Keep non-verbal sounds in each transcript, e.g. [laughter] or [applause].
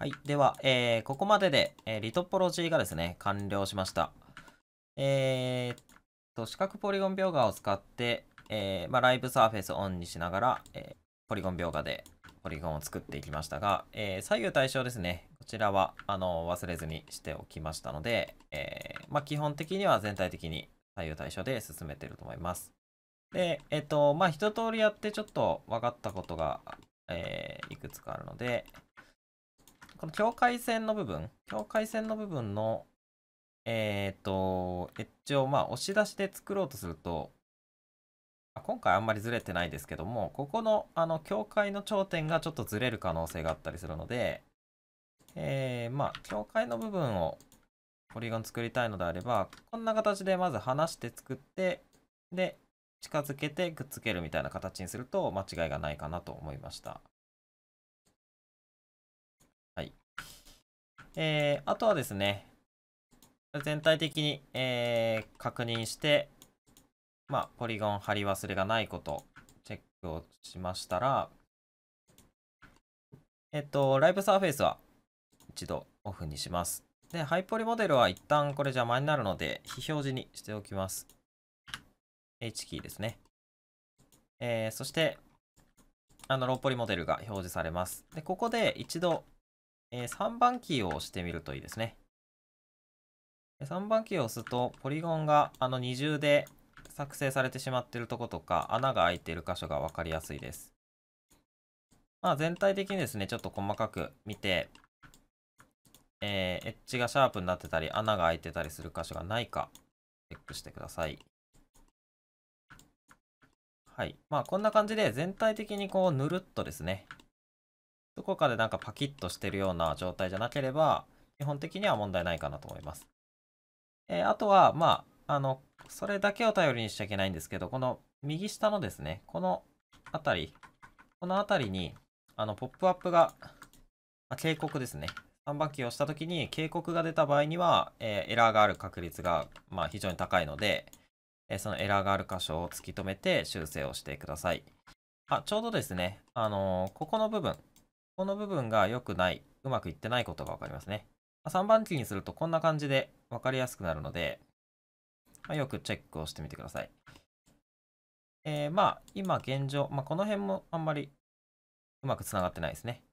はい。では、えー、ここまでで、えー、リトポロジーがですね、完了しました。えー、と、四角ポリゴン描画を使って、えー、まあ、ライブサーフェスオンにしながら、えー、ポリゴン描画でポリゴンを作っていきましたが、えー、左右対称ですね。こちらは、あの、忘れずにしておきましたので、えまあ、基本的には全体的に左右対称で進めていると思います。で、えっ、と、まあ、一通りやってちょっと分かったことが、えいくつかあるので、この境界線の部分、境界線の部分の、えっ、ー、と、エッジをまあ押し出しで作ろうとすると、今回あんまりずれてないですけども、ここのあの境界の頂点がちょっとずれる可能性があったりするので、えー、まあ、境界の部分をポリゴン作りたいのであれば、こんな形でまず離して作って、で、近づけてくっつけるみたいな形にすると間違いがないかなと思いました。えー、あとはですね、全体的に、えー、確認して、まあ、ポリゴン貼り忘れがないこと、チェックをしましたら、えっと、ライブサーフェイスは一度オフにします。で、ハイポリモデルは一旦これ邪魔になるので、非表示にしておきます。H キーですね。えー、そして、あの、ローポリモデルが表示されます。で、ここで一度えー、3番キーを押してみるといいですね。3番キーを押すと、ポリゴンがあの二重で作成されてしまっているとことか、穴が開いている箇所が分かりやすいです。まあ、全体的にですね、ちょっと細かく見て、えー、エッジがシャープになってたり、穴が開いてたりする箇所がないか、チェックしてください。はい。まあ、こんな感じで、全体的にこう、ぬるっとですね、どこかでなんかパキッとしてるような状態じゃなければ、基本的には問題ないかなと思います。えー、あとは、まあ、あの、それだけを頼りにしちゃいけないんですけど、この右下のですね、このあたり、このあたりに、あの、ポップアップが、あ警告ですね。3番機を押したときに警告が出た場合には、えー、エラーがある確率が、まあ、非常に高いので、えー、そのエラーがある箇所を突き止めて修正をしてください。あ、ちょうどですね、あのー、ここの部分、この部分が良くない、うまくいってないことがわかりますね。3番ーにするとこんな感じで分かりやすくなるので、まあ、よくチェックをしてみてください。えー、まあ、今現状、まあ、この辺もあんまりうまくつながってないですね。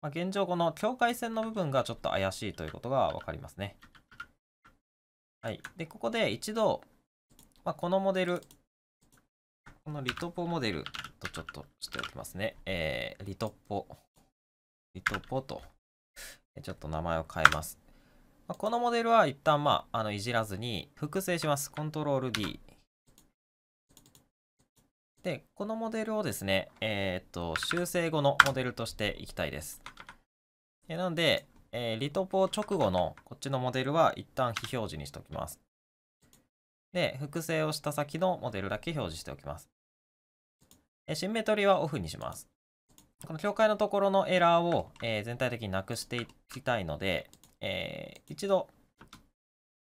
まあ、現状、この境界線の部分がちょっと怪しいということがわかりますね。はい。で、ここで一度、まあ、このモデル、このリトポモデルとちょっとしておきますね。えー、リトポリトポと、ちょっと名前を変えます。まあ、このモデルは一旦、まあ、あのいじらずに複製します。コントロール D。で、このモデルをですね、えっ、と、修正後のモデルとしていきたいです。えなので、えー、リトポ直後のこっちのモデルは一旦非表示にしておきます。で、複製をした先のモデルだけ表示しておきます。シンメトリーはオフにします。この境界のところのエラーを、えー、全体的になくしていきたいので、えー、一度、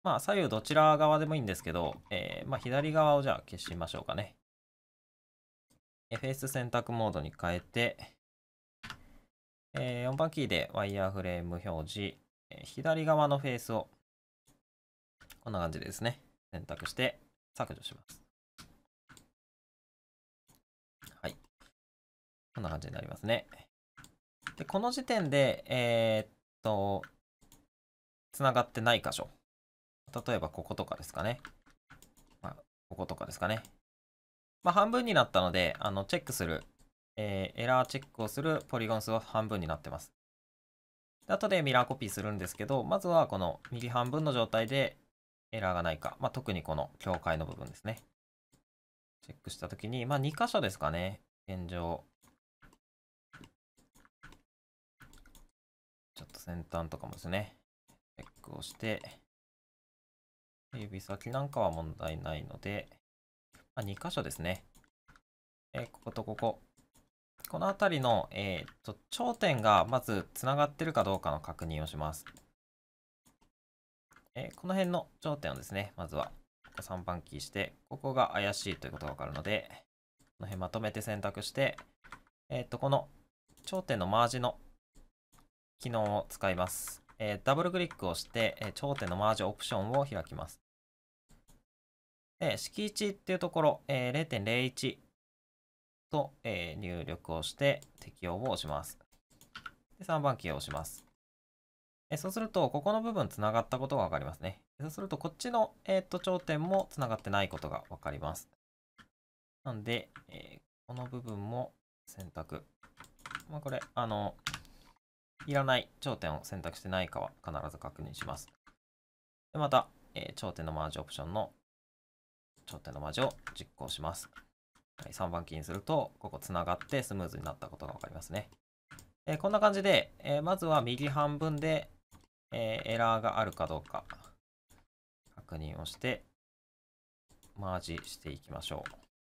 まあ、左右どちら側でもいいんですけど、えー、まあ、左側をじゃあ消しましょうかね。フェース選択モードに変えて、えー、4番キーでワイヤーフレーム表示、えー、左側のフェースを、こんな感じでですね、選択して削除します。こんな感じになりますね。で、この時点で、えー、っと、つながってない箇所。例えば、こことかですかね。まあ、こことかですかね。まあ、半分になったので、あの、チェックする、えー、エラーチェックをするポリゴン数は半分になってます。で後でミラーコピーするんですけど、まずはこの右半分の状態でエラーがないか、まあ、特にこの境界の部分ですね。チェックしたときに、まあ、2箇所ですかね。現状、ょっと先端とかもですね、チェックをして、指先なんかは問題ないので、まあ、2箇所ですね。えー、こことここ。この辺りの、えーと、頂点がまずつながってるかどうかの確認をします。えー、この辺の頂点をですね、まずは3番キーして、ここが怪しいということがわかるので、この辺まとめて選択して、えっ、ー、と、この頂点のマージの機能を使います。えー、ダブルクリックをして、えー、頂点のマージオプションを開きます。で、敷地っていうところ、えー、0.01と、えー、入力をして適用を押します。で、3番キーを押します。えそうすると、ここの部分つながったことがわかりますね。そうすると、こっちの、えー、っと頂点もつながってないことがわかります。なんで、えこの部分も選択。まあ、これ、あの、いらない頂点を選択してないかは必ず確認します。でまた、えー、頂点のマージオプションの頂点のマージを実行します。はい、3番キーにすると、ここ繋がってスムーズになったことがわかりますね。えー、こんな感じで、えー、まずは右半分で、えエラーがあるかどうか確認をして、マージしていきましょう。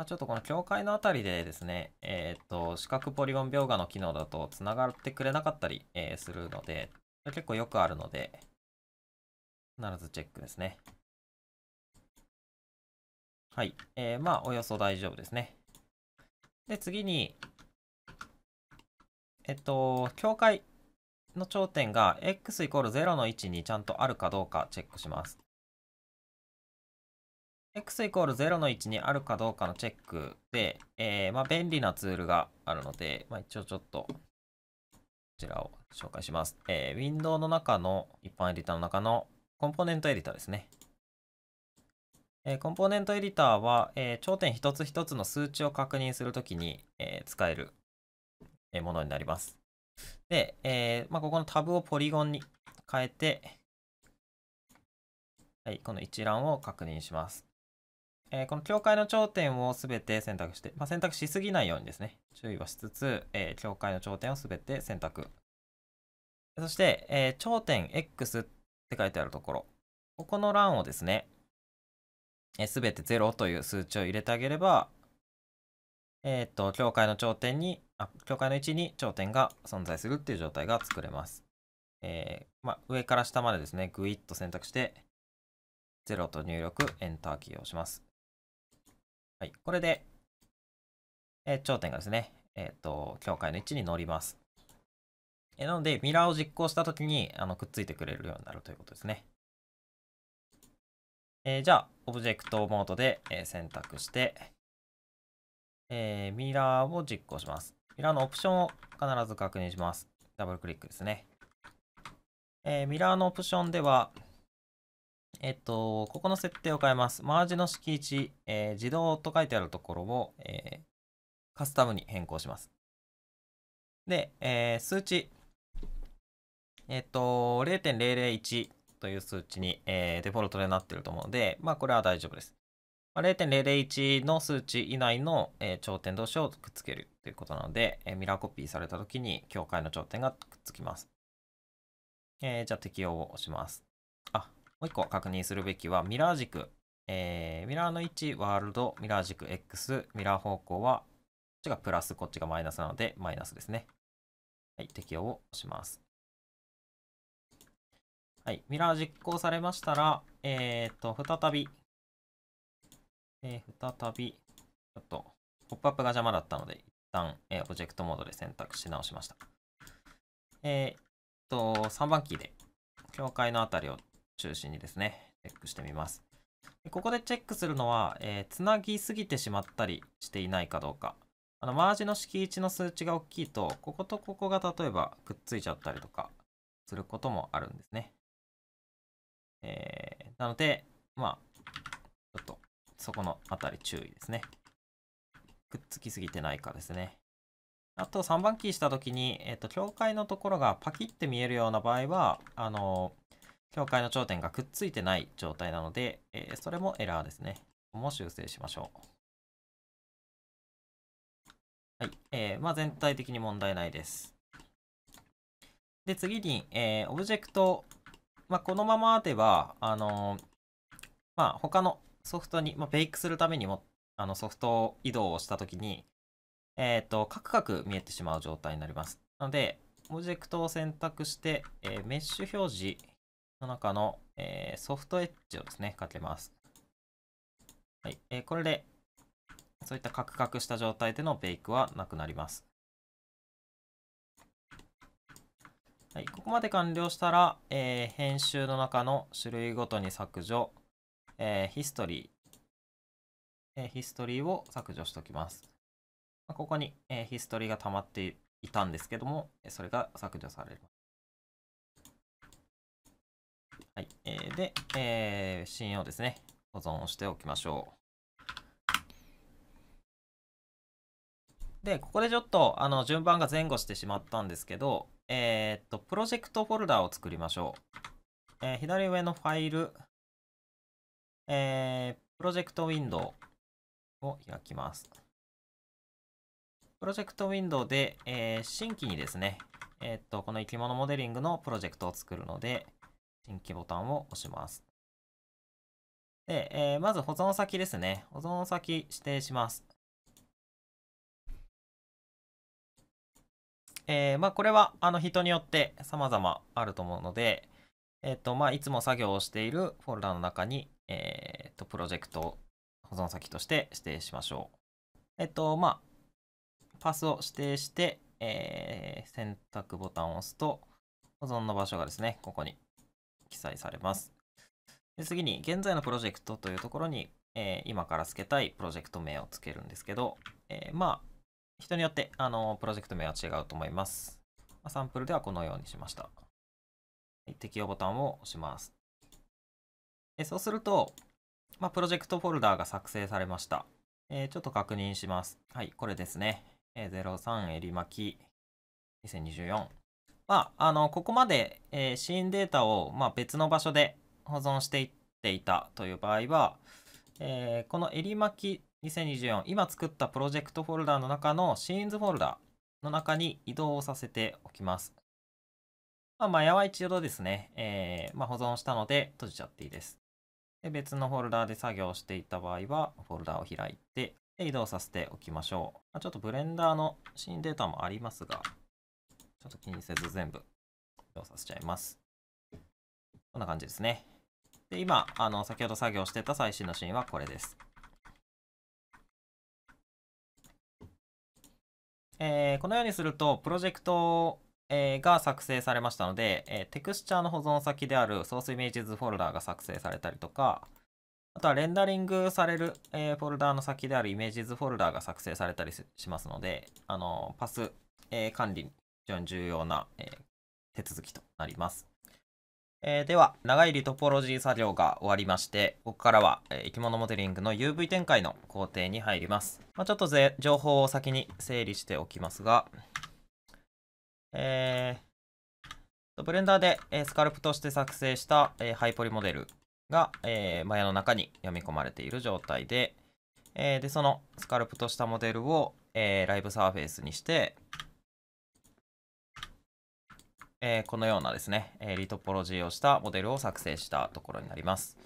まあ、ちょっとこの境界のあたりでですね、えっ、と、四角ポリゴン描画の機能だと繋がってくれなかったり、えー、するので、結構よくあるので、必ずチェックですね。はい。えー、まあ、およそ大丈夫ですね。で、次に、えっと、境界の頂点が x イコール0の位置にちゃんとあるかどうかチェックします。x イコール0の位置にあるかどうかのチェックで、えー、まあ、便利なツールがあるので、まあ、一応ちょっと、こちらを紹介します。えー、ウィンドウの中の、一般エディターの中のコンポーネントエディターですね。えー、コンポーネントエディターは、えー、頂点一つ一つの数値を確認するときに、えー、使えるものになります。で、えまあ、ここのタブをポリゴンに変えて、はい、この一覧を確認します。えー、この境界の頂点を全て選択して、まあ、選択しすぎないようにですね、注意はしつつ、えー、境界の頂点を全て選択。そして、えー、頂点 X って書いてあるところ、ここの欄をですね、えー、全て0という数値を入れてあげれば、えっ、と、境界の頂点に、あ、境界の位置に頂点が存在するっていう状態が作れます。えー、まあ、上から下までですね、ぐいっと選択して、0と入力、エンターキーを押します。はい、これで、えー、頂点がですね、えっ、ー、と、境界の位置に乗ります。えー、なので、ミラーを実行したときにあのくっついてくれるようになるということですね。えじゃあ、オブジェクトモードで、え選択して、えミラーを実行します。ミラーのオプションを必ず確認します。ダブルクリックですね。えミラーのオプションでは、えっと、ここの設定を変えます。マージの敷地、えー、自動と書いてあるところを、えー、カスタムに変更します。で、えー、数値、えっと、0.001という数値に、えー、デフォルトでなっていると思うので、まあ、これは大丈夫です。まあ、0.001の数値以内の、えー、頂点同士をくっつけるということなので、えー、ミラーコピーされたときに境界の頂点がくっつきます。えー、じゃあ適用を押します。あ、もう一個確認するべきは、ミラー軸。えー、ミラーの位置、ワールド、ミラー軸 X、ミラー方向は、こっちがプラス、こっちがマイナスなので、マイナスですね。はい、適用をします。はい、ミラー実行されましたら、えっ、ー、と、再び、えー、再び、ちょっと、ポップアップが邪魔だったので、一旦、えー、オブジェクトモードで選択し直しました。えー、っと、3番キーで、境界のあたりを中心にですね、チェックしてみます。ここでチェックするのは、えー、つなぎすぎてしまったりしていないかどうか。あの、マージの敷地の数値が大きいと、こことここが例えばくっついちゃったりとかすることもあるんですね。えー、なので、まあ、ちょっとそこのあたり注意ですね。くっつきすぎてないかですね。あと3番キーしたときに、えっ、ー、と、境界のところがパキって見えるような場合は、あの境界の頂点がくっついてない状態なので、えー、それもエラーですね。ここも修正しましょう。はい。えー、まあ、全体的に問題ないです。で、次に、えー、オブジェクト、まあ、このままでは、あのー、まあ、他のソフトに、まあ、ベイクするためにも、あのソフト移動をしたときに、えっ、ー、と、カクカク見えてしまう状態になります。なので、オブジェクトを選択して、えー、メッシュ表示、の中の、えー、ソフトエッジをですね、かけます。はい、えー、これで、そういったカクカクした状態でのベイクはなくなります。はい、ここまで完了したら、えー、編集の中の種類ごとに削除、えー、ヒストリー、えー、ヒストリーを削除しておきます。まあ、ここに、えー、ヒストリーが溜まっていたんですけども、それが削除されます。はい。えー、で、えー、シーンをですね、保存しておきましょう。で、ここでちょっとあの順番が前後してしまったんですけど、えー、っと、プロジェクトフォルダを作りましょう。えー、左上のファイル、えー、プロジェクトウィンドウを開きます。プロジェクトウィンドウで、えー、新規にですね、えっと、この生き物モデリングのプロジェクトを作るので、新規ボタンを押します。で、えー、まず保存先ですね。保存先指定します。えー、まあ、これはあの人によって様々あると思うので、えっ、ー、と、まあ、いつも作業をしているフォルダの中に、えっ、ー、と、プロジェクト保存先として指定しましょう。えっ、と、まあ、パスを指定して、え選択ボタンを押すと、保存の場所がですね、ここに記載されます。で次に、現在のプロジェクトというところに、えー、今から付けたいプロジェクト名を付けるんですけど、えー、まあ、人によって、あの、プロジェクト名は違うと思います。まあ、サンプルではこのようにしました。はい、適用ボタンを押します。えそうすると、まあ、プロジェクトフォルダーが作成されました。えー、ちょっと確認します。はい、これですね。え03エリマキ2024。まあ、あの、ここまで、えー、シーンデータを、まあ、別の場所で保存していっていたという場合は、えー、この襟巻き2024、今作ったプロジェクトフォルダの中のシーンズフォルダの中に移動をさせておきます。まあ、やは一度ですね、えー、まあ、保存したので閉じちゃっていいです。で別のフォルダで作業していた場合は、フォルダを開いて、移動させておきましょう。まあ、ちょっとブレンダーのシーンデータもありますが、ちょっと気にせず全部移動させちゃいます。こんな感じですね。で、今、あの、先ほど作業してた最新のシーンはこれです。えー、このようにすると、プロジェクトえー、が作成されましたので、えー、テクスチャーの保存先であるソースイメージズフォルダーが作成されたりとか、あとはレンダリングされる、えー、フォルダーの先であるイメージズフォルダーが作成されたりしますので、あのパス、え管理非常に重要な、え手続きとなります。えー、では、長いリトポロジー作業が終わりまして、ここからは、えー、生き物モデリングの UV 展開の工程に入ります。まあ、ちょっとぜ情報を先に整理しておきますが、えー、ブレンダーで、えスカルプとして作成した、えハイポリモデルが、えマヤの中に読み込まれている状態で、えでそのスカルプとしたモデルを、えライブサーフェイスにして、えー、このようなですね、えー、リトポロジーをしたモデルを作成したところになります。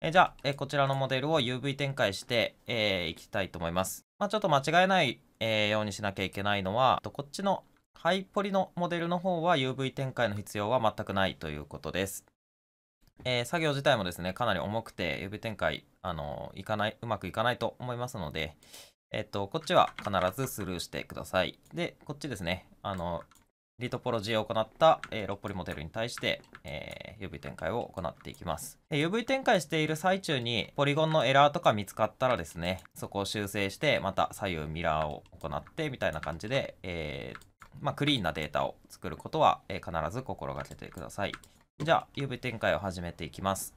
えー、じゃあ、えこちらのモデルを UV 展開してい、えー、きたいと思います。まあ、ちょっと間違えない、えようにしなきゃいけないのは、こっちのハイポリのモデルの方は UV 展開の必要は全くないということです。え作業自体もですね、かなり重くて UV 展開、あのいかない、うまくいかないと思いますので、えっと、こっちは必ずスルーしてください。で、こっちですね、あの、リトポロジーを行った、えー、ロッポリモデルに対して、えー、UV 展開を行っていきます。UV 展開している最中にポリゴンのエラーとか見つかったらですね、そこを修正して、また左右ミラーを行ってみたいな感じで、えー、まあ、クリーンなデータを作ることは、え必ず心がけてください。じゃあ UV 展開を始めていきます。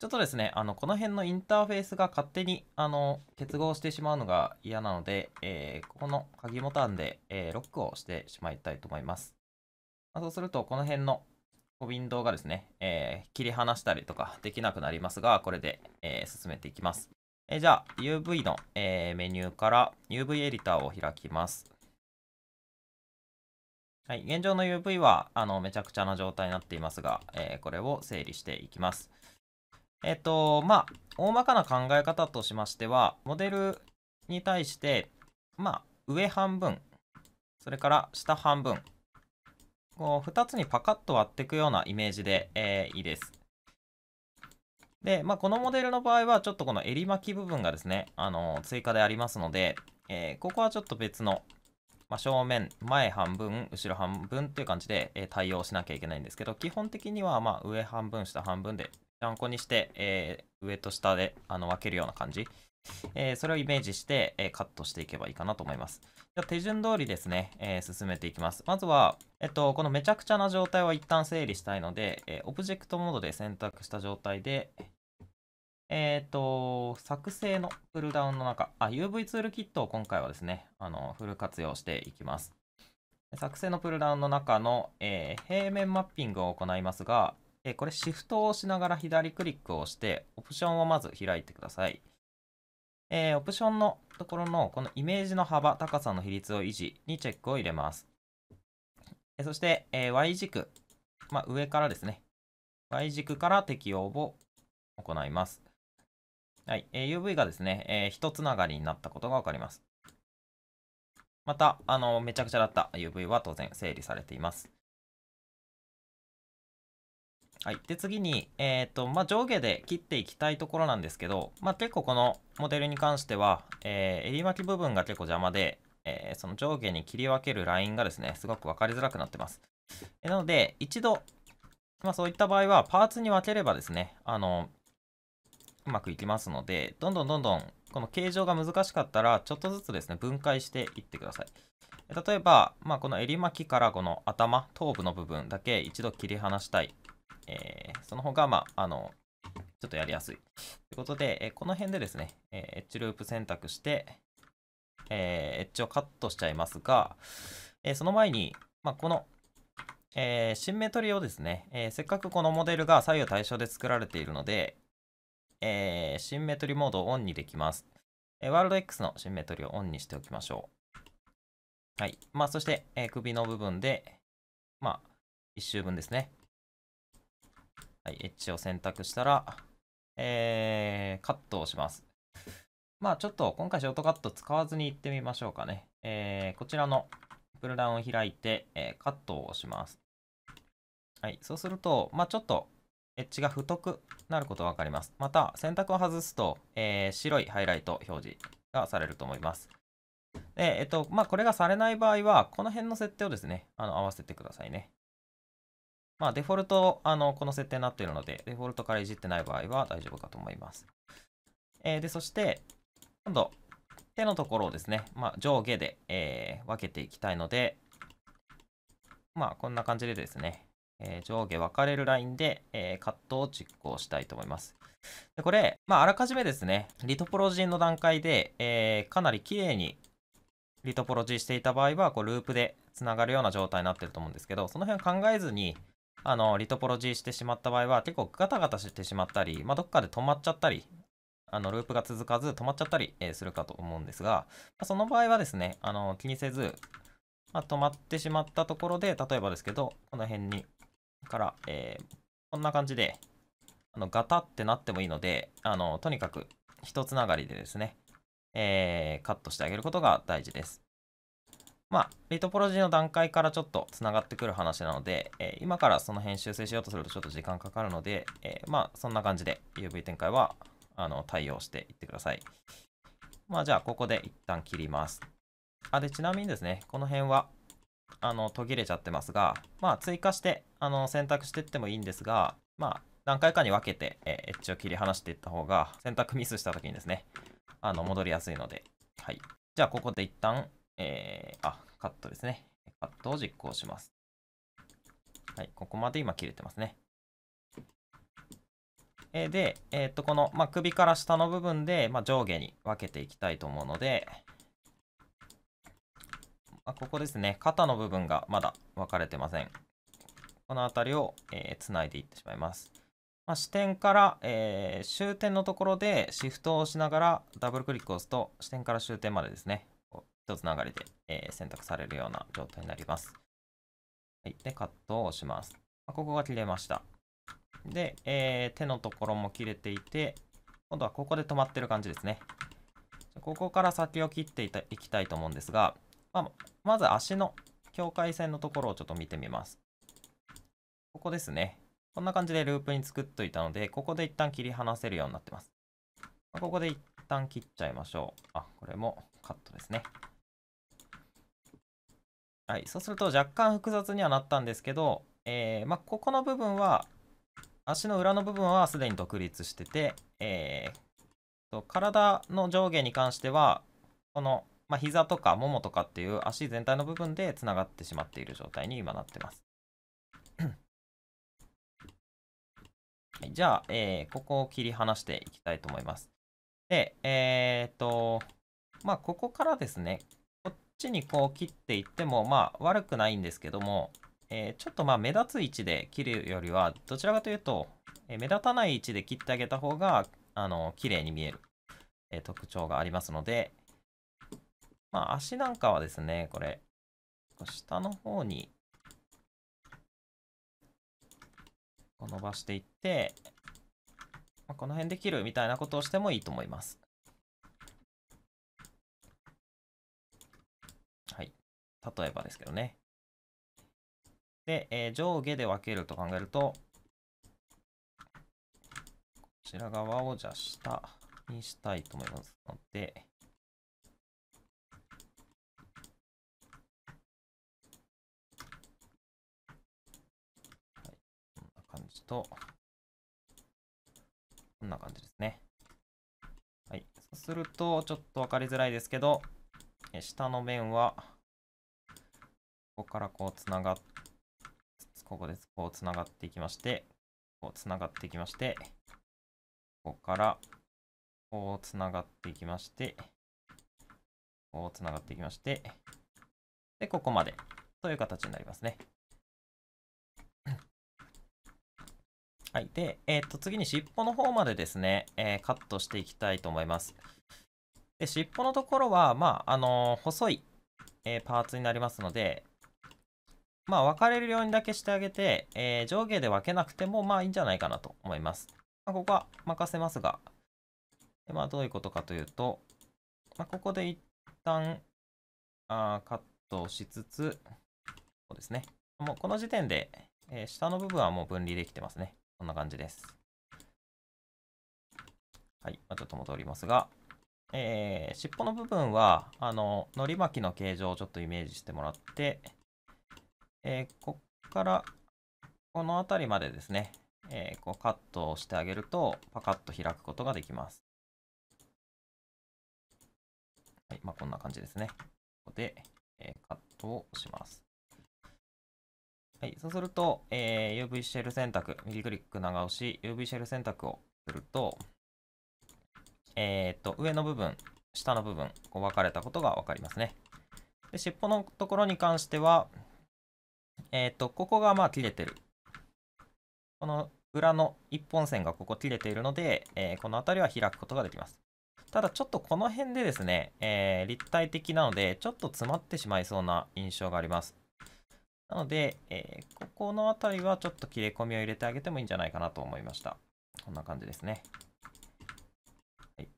ちょっとですね、あの、この辺のインターフェースが勝手に、あの、結合してしまうのが嫌なので、えー、ここの鍵ボタンで、えー、ロックをしてしまいたいと思います。まあ、そうすると、この辺のウィンドウがですね、えー、切り離したりとかできなくなりますが、これで、え進めていきます。えじゃあ、UV の、えメニューから UV エディターを開きます。はい、現状の UV はあのめちゃくちゃな状態になっていますが、えこれを整理していきます。えっと、まあ、大まかな考え方としましては、モデルに対して、まあ、上半分、それから下半分、こう、2つにパカッと割っていくようなイメージで、えー、いいです。で、まあ、このモデルの場合は、ちょっとこの襟巻き部分がですね、あのー、追加でありますので、えー、ここはちょっと別の、まあ、正面、前半分、後ろ半分っていう感じで、え対応しなきゃいけないんですけど、基本的には、ま上半分、下半分で参考にして、えー、上と下であの分けるような感じ。えー、それをイメージして、えー、カットしていけばいいかなと思います。じゃ手順通りですね、えー、進めていきます。まずは、えっと、このめちゃくちゃな状態は一旦整理したいので、えオブジェクトモードで選択した状態で、えっと、作成のプルダウンの中、あ、UV ツールキットを今回はですね、あの、フル活用していきます。作成のプルダウンの中の、え平面マッピングを行いますが、えこれシフトを押しながら左クリックをして、オプションをまず開いてください。えー、オプションのところのこのイメージの幅、高さの比率を維持にチェックを入れます。えそして、えー、Y 軸、まあ、上からですね。Y 軸から適用を行います。はい、えー、UV がですね、えー、一つながりになったことがわかります。また、あの、めちゃくちゃだった UV は当然整理されています。はい、で次に、えーとまあ、上下で切っていきたいところなんですけど、まあ、結構このモデルに関しては、えー、襟巻き部分が結構邪魔で、えー、その上下に切り分けるラインがですねすごく分かりづらくなってます、えー、なので一度、まあ、そういった場合はパーツに分ければですねあのうまくいきますのでどんどんどんどんこの形状が難しかったらちょっとずつですね分解していってください例えば、まあ、この襟巻きからこの頭頭部の部分だけ一度切り離したいえー、その他、まあ、あの、ちょっとやりやすい。ということで、えー、この辺でですね、えー、エッジループ選択して、えー、エッジをカットしちゃいますが、えその前に、まあ、この、えシンメトリーをですね、えせっかくこのモデルが左右対称で作られているので、えシンメトリーモードをオンにできます。えワールド X のシンメトリーをオンにしておきましょう。はい。まあ、そして、え首の部分で、まあ、1周分ですね。はい、エッジを選択したら、えー、カットをします。まあちょっと今回ショートカット使わずに行ってみましょうかね。えー、こちらのプルダウンを開いて、えー、カットを押します。はい、そうすると、まあちょっとエッジが太くなることが分かります。また、選択を外すと、えー、白いハイライト表示がされると思います。で、えっと、まあ、これがされない場合は、この辺の設定をですね、あの合わせてくださいね。まあ、デフォルト、あの、この設定になっているので、デフォルトからいじってない場合は大丈夫かと思います。えー、で、そして、今度、手のところをですね、まあ、上下で、えー、分けていきたいので、まあ、こんな感じでですね、えー、上下分かれるラインで、えー、カットを実行したいと思います。でこれ、まあ、あらかじめですね、リトポロジーの段階で、えー、かなり綺麗にリトポロジーしていた場合は、こうループでつながるような状態になってると思うんですけど、その辺考えずに、あの、リトポロジーしてしまった場合は、結構ガタガタしてしまったり、まあ、どっかで止まっちゃったり、あの、ループが続かず止まっちゃったり、えー、するかと思うんですが、まあ、その場合はですね、あの、気にせず、まあ、止まってしまったところで、例えばですけど、この辺に、から、えー、こんな感じで、あの、ガタってなってもいいので、あの、とにかく、一つながりでですね、えー、カットしてあげることが大事です。まあ、リトポロジーの段階からちょっとつながってくる話なので、えー、今からその辺修正しようとするとちょっと時間かかるので、えー、まあ、そんな感じで UV 展開はあの対応していってください。まあ、じゃあ、ここで一旦切ります。あ、で、ちなみにですね、この辺は、あの、途切れちゃってますが、まあ、追加して、あの、選択していってもいいんですが、まあ、何回かに分けて、えー、エッジを切り離していった方が、選択ミスした時にですね、あの、戻りやすいので、はい。じゃあ、ここで一旦、えー、あ、カットですね。カットを実行します。はい、ここまで今切れてますね。えー、で、えー、っと、この、まあ、首から下の部分で、まあ、上下に分けていきたいと思うので、まあ、ここですね、肩の部分がまだ分かれてません。この辺りを、えー、繋いでいってしまいます。まあ、視点から、えー、終点のところでシフトを押しながらダブルクリックを押すと視点から終点までですね一つ流れで、えー、選択されるような状態になります。はい。で、カットを押します。まあ、ここが切れました。で、えー、手のところも切れていて、今度はここで止まってる感じですね。ここから先を切っていたいきたいと思うんですが、まあ、まず足の境界線のところをちょっと見てみます。ここですね。こんな感じでループに作っといたので、ここで一旦切り離せるようになってます。まここで一旦切っちゃいましょう。あ、これもカットですね。はい、そうすると若干複雑にはなったんですけど、えー、まあ、ここの部分は、足の裏の部分はすでに独立してて、えー、と体の上下に関しては、この、まあ、膝とかももとかっていう足全体の部分でつながってしまっている状態に今なってます。はい、じゃあ、えー、ここを切り離していきたいと思います。で、えー、っと、まあ、ここからですね、ちにこう切っていっても、まあ悪くないんですけども、えー、ちょっとまあ目立つ位置で切るよりは、どちらかというと、えー、目立たない位置で切ってあげた方が、あの、綺麗に見える、えー、特徴がありますので、まあ足なんかはですね、これ、下の方に、伸ばしていって、まあ、この辺で切るみたいなことをしてもいいと思います。例えばですけどね。で、えー、上下で分けると考えると、こちら側をじゃあ下にしたいと思いますので、はい、こんな感じと、こんな感じですね。はい。そうすると、ちょっと分かりづらいですけど、え下の面は、ここからこうつながっここです。こうつながっていきまして、こうつながっていきまして、ここからこうつながっていきまして、こうつながっていきまして、で、ここまでという形になりますね。[coughs] はい。で、えー、っと、次に尻尾の方までですね、えー、カットしていきたいと思います。で、尻尾のところは、まあ、あのー、細い、えパーツになりますので、まあ、分かれるようにだけしてあげて、えー、上下で分けなくても、まあいいんじゃないかなと思います。まあ、ここは任せますが、でまあ、どういうことかというと、まあ、ここで一旦あカットしつつ、そうですね。もうこの時点で、えー、下の部分はもう分離できてますね。こんな感じです。はい、まあ、ちょっと戻りますが、えー、尻尾の部分は、あの、のり巻きの形状をちょっとイメージしてもらって、えー、こっからこの辺りまでですね、えー、こうカットをしてあげると、パカッと開くことができます。はい、まあ、こんな感じですね。ここで、えー、カットをします。はい、そうすると、えー、UV シェル選択、右クリック長押し、UV シェル選択をすると、えっ、と、上の部分、下の部分、こう分かれたことが分かりますね。で尻尾のところに関しては、えっ、ー、と、ここがまあ切れてる。この裏の1本線がここ切れているので、えー、この辺りは開くことができます。ただちょっとこの辺でですね、えー、立体的なので、ちょっと詰まってしまいそうな印象があります。なので、えー、ここの辺りはちょっと切れ込みを入れてあげてもいいんじゃないかなと思いました。こんな感じですね。はい、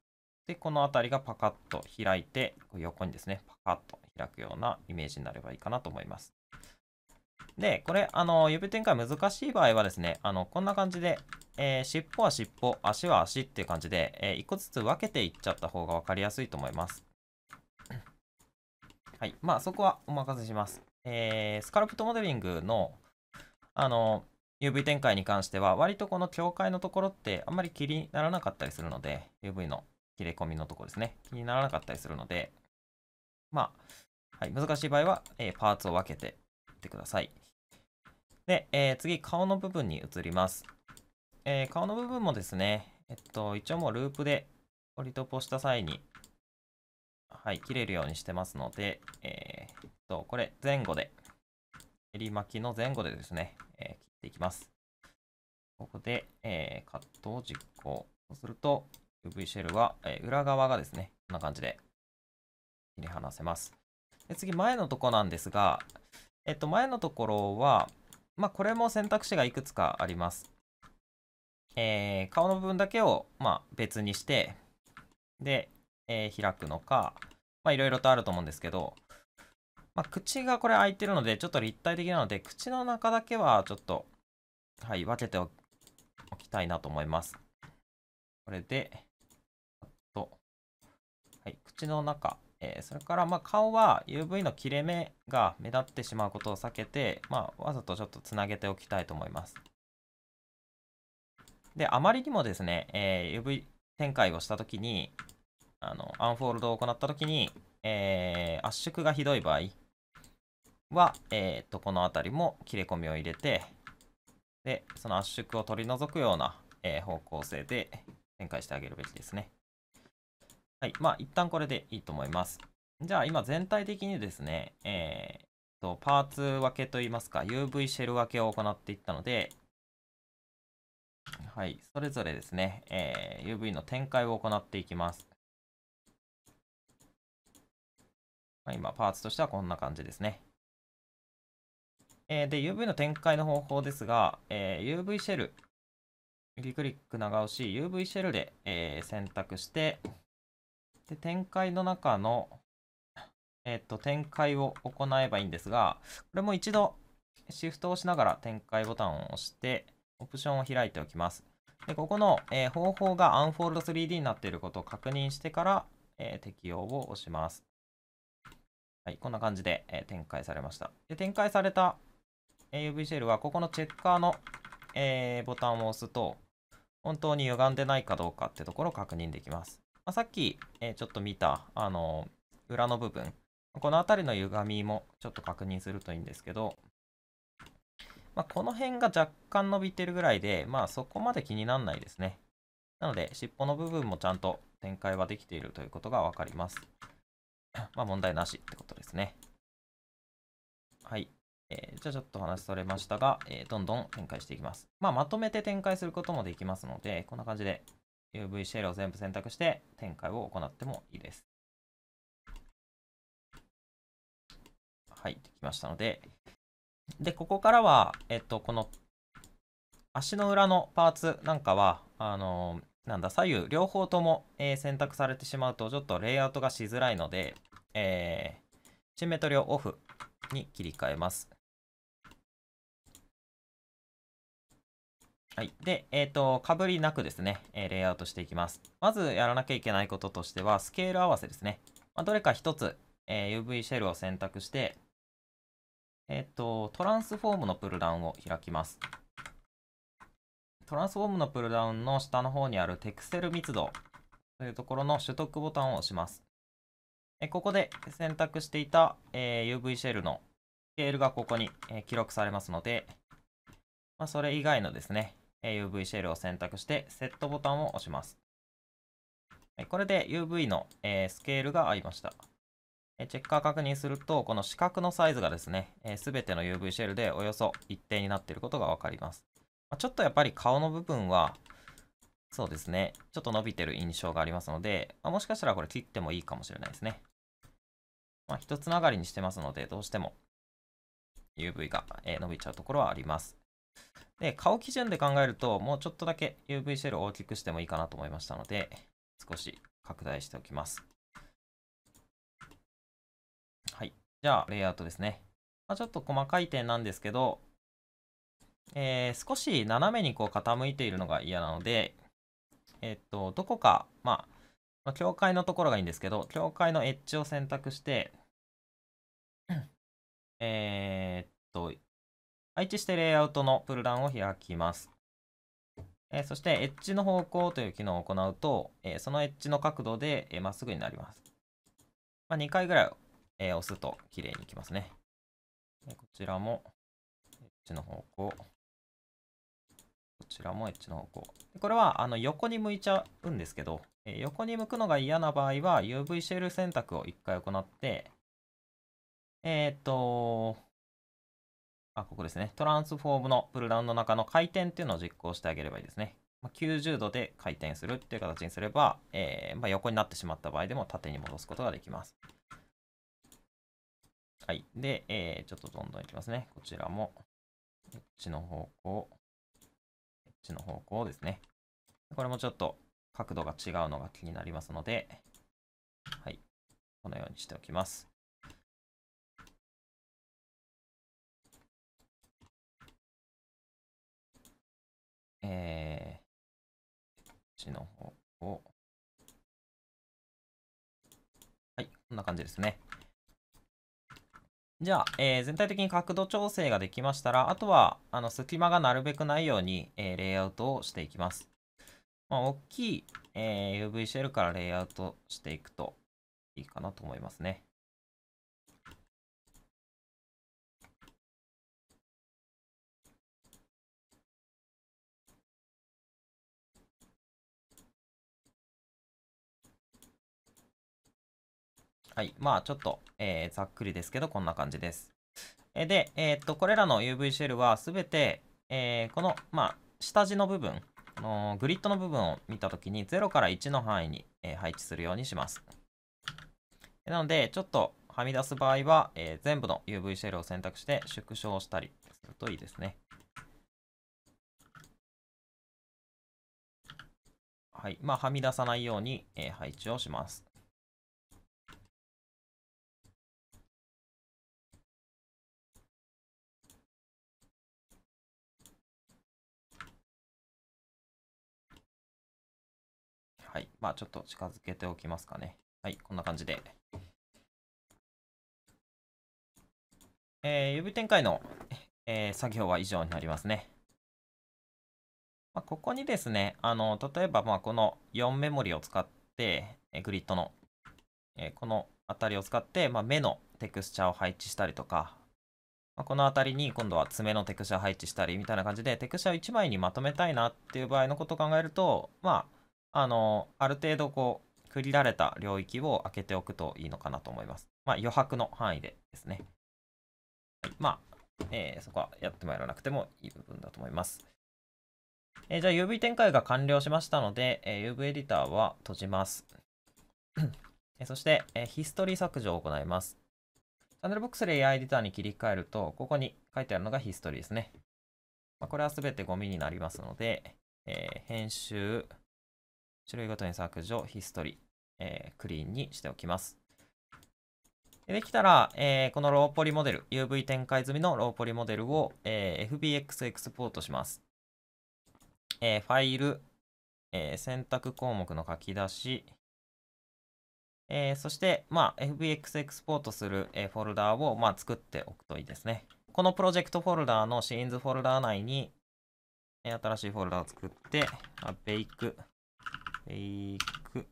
で、この辺りがパカッと開いて、横にですね、パカッと開くようなイメージになればいいかなと思います。で、これ、あの、指展開難しい場合はですね、あの、こんな感じで、えー、尻尾は尻尾、足は足っていう感じで、えー、1個ずつ分けていっちゃった方が分かりやすいと思います。はい。まあ、そこはお任せします。えー、スカルプトモデリングの、あの、UV 展開に関しては、割とこの境界のところってあんまり気にならなかったりするので、UV の切れ込みのところですね。気にならなかったりするので、まあ、はい、難しい場合は、えー、パーツを分けてってください。で、えー、次、顔の部分に移ります。えー、顔の部分もですね、えっと、一応もうループでポリトポした際に、はい、切れるようにしてますので、えー、っと、これ前後で、襟巻きの前後でですね、え切っていきます。ここで、えカットを実行。そうすると、UV シェルは、え裏側がですね、こんな感じで切り離せます。で次、前のとこなんですが、えっと、前のところは、まあ、これも選択肢がいくつかあります。えー、顔の部分だけを、まあ、別にして、で、えー、開くのか、まあ、いろいろとあると思うんですけど、まあ、口がこれ開いてるので、ちょっと立体的なので、口の中だけはちょっと、はい、分けておきたいなと思います。これで、あと、はい、口の中えー、それからま顔は UV の切れ目が目立ってしまうことを避けて、まあ、わざとちょっとつなげておきたいと思います。で、あまりにもですね、えー、UV 展開をしたときに、あの、アンフォールドを行ったときに、えー、圧縮がひどい場合は、えっ、と、この辺りも切れ込みを入れて、で、その圧縮を取り除くような、え方向性で展開してあげるべきですね。はい。まあ、一旦これでいいと思います。じゃあ、今全体的にですね、えー、と、パーツ分けといいますか、UV シェル分けを行っていったので、はい。それぞれですね、えー、UV の展開を行っていきます。まあ、今、パーツとしてはこんな感じですね。えー、で、UV の展開の方法ですが、えー、UV シェル、右クリック長押し、UV シェルで、えー、選択して、で、展開の中の、えっと、展開を行えばいいんですが、これも一度、シフトを押しながら展開ボタンを押して、オプションを開いておきます。で、ここの、えー、方法がアンフォールド 3D になっていることを確認してから、えー、適用を押します。はい、こんな感じで、えー、展開されました。で、展開された u v シェルは、ここのチェッカーの、えボタンを押すと、本当に歪んでないかどうかってところを確認できます。まあ、さっき、えー、ちょっと見た、あのー、裏の部分、この辺りの歪みもちょっと確認するといいんですけど、まあ、この辺が若干伸びてるぐらいで、まあそこまで気にならないですね。なので、尻尾の部分もちゃんと展開はできているということがわかります。[coughs] まあ問題なしってことですね。はい。えー、じゃあちょっと話されましたが、えー、どんどん展開していきます。まあまとめて展開することもできますので、こんな感じで UV シェルを全部選択して展開を行ってもいいです。はい、できましたので、で、ここからは、えっと、この足の裏のパーツなんかは、あのなんだ、左右両方とも、えー、選択されてしまうと、ちょっとレイアウトがしづらいので、えー、シンメトリをオフに切り替えます。はい。で、えっ、ー、と、かぶりなくですね、えー、レイアウトしていきます。まずやらなきゃいけないこととしては、スケール合わせですね。まあ、どれか1つ、えー、UV シェルを選択して、えっ、と、トランスフォームのプルダウンを開きます。トランスフォームのプルダウンの下の方にあるテクセル密度というところの取得ボタンを押します。えここで選択していた、え UV シェルのスケールがここに、え記録されますので、まあ、それ以外のですね、UV シェルを選択して、セットボタンを押します。これで UV のスケールが合いました。チェッカー確認すると、この四角のサイズがですね、すべての UV シェルでおよそ一定になっていることがわかります。ちょっとやっぱり顔の部分は、そうですね、ちょっと伸びてる印象がありますので、もしかしたらこれ切ってもいいかもしれないですね。まあ、一つながりにしてますので、どうしても UV が伸びちゃうところはあります。で、顔基準で考えると、もうちょっとだけ UV シェルを大きくしてもいいかなと思いましたので、少し拡大しておきます。はい。じゃあ、レイアウトですね。まあ、ちょっと細かい点なんですけど、えー、少し斜めにこう傾いているのが嫌なので、えっと、どこか、まあ、まあ、境界のところがいいんですけど、境界のエッジを選択して、えー、っと、配置してレイアウトのプルランを開きます。えー、そして、エッジの方向という機能を行うと、えー、そのエッジの角度でま、えー、っすぐになります。まあ、2回ぐらい、え押すと綺麗にいきますね。えこちらも、エッジの方向。こちらもエッジの方向。これはあの横に向いちゃうんですけど、え横に向くのが嫌な場合は UV シェル選択を1回行って、えっと、あ、ここですね。トランスフォームのプルダウンの中の回転っていうのを実行してあげればいいですね。90度で回転するっていう形にすれば、えー、まあ、横になってしまった場合でも縦に戻すことができます。はい。で、えー、ちょっとどんどんいきますね。こちらも、こっちの方向、こっちの方向ですね。これもちょっと角度が違うのが気になりますので、はい。このようにしておきます。えー、こっちの方を、はい、こんな感じですね。じゃあ、えー、全体的に角度調整ができましたら、あとは、あの、隙間がなるべくないように、えー、レイアウトをしていきます。まあ、大きい、えー、UV シェルからレイアウトしていくといいかなと思いますね。はい。まあ、ちょっと、えー、ざっくりですけど、こんな感じです。えで、えー、っと、これらの UV シェルはすべて、えー、この、まあ、下地の部分、のグリッドの部分を見たときに、0から1の範囲に、え配置するようにします。なので、ちょっとはみ出す場合は、え全部の UV シェルを選択して縮小したりするといいですね。はい。まあ、はみ出さないように、え配置をします。はい。まあ、ちょっと近づけておきますかね。はい、こんな感じで。えー、指展開の、えー、作業は以上になりますね。まあ、ここにですね、あの例えばまあこの4メモリを使って、えグリッドの、えこの辺りを使って、まあ、目のテクスチャを配置したりとか、まこの辺りに今度は爪のテクスチャを配置したりみたいな感じで、テクスチャを1枚にまとめたいなっていう場合のことを考えると、まあ、あの、ある程度こう、区切られた領域を開けておくといいのかなと思います。まあ、余白の範囲でですね。まあ、えー、そこはやってもやらなくてもいい部分だと思います。えー、じゃあ UV 展開が完了しましたので、えー、UV エディターは閉じます。[coughs] えー、そして、えヒストリー削除を行います。チャンネルボックスで AI エディターに切り替えると、ここに書いてあるのがヒストリーですね。まあ、これはすべてゴミになりますので、え編集、種類ごとに削除、ヒストリ、えー、クリーンにしておきます。でできたら、えー、このローポリモデル、UV 展開済みのローポリモデルを、えー、FBX エクスポートします。えー、ファイル、えー、選択項目の書き出し、えー、そして、まあ、FBX エクスポートする、えー、フォルダーを、まあ、作っておくといいですね。このプロジェクトフォルダーのシーンズフォルダー内に、えー、新しいフォルダーを作って、あ、bake いく。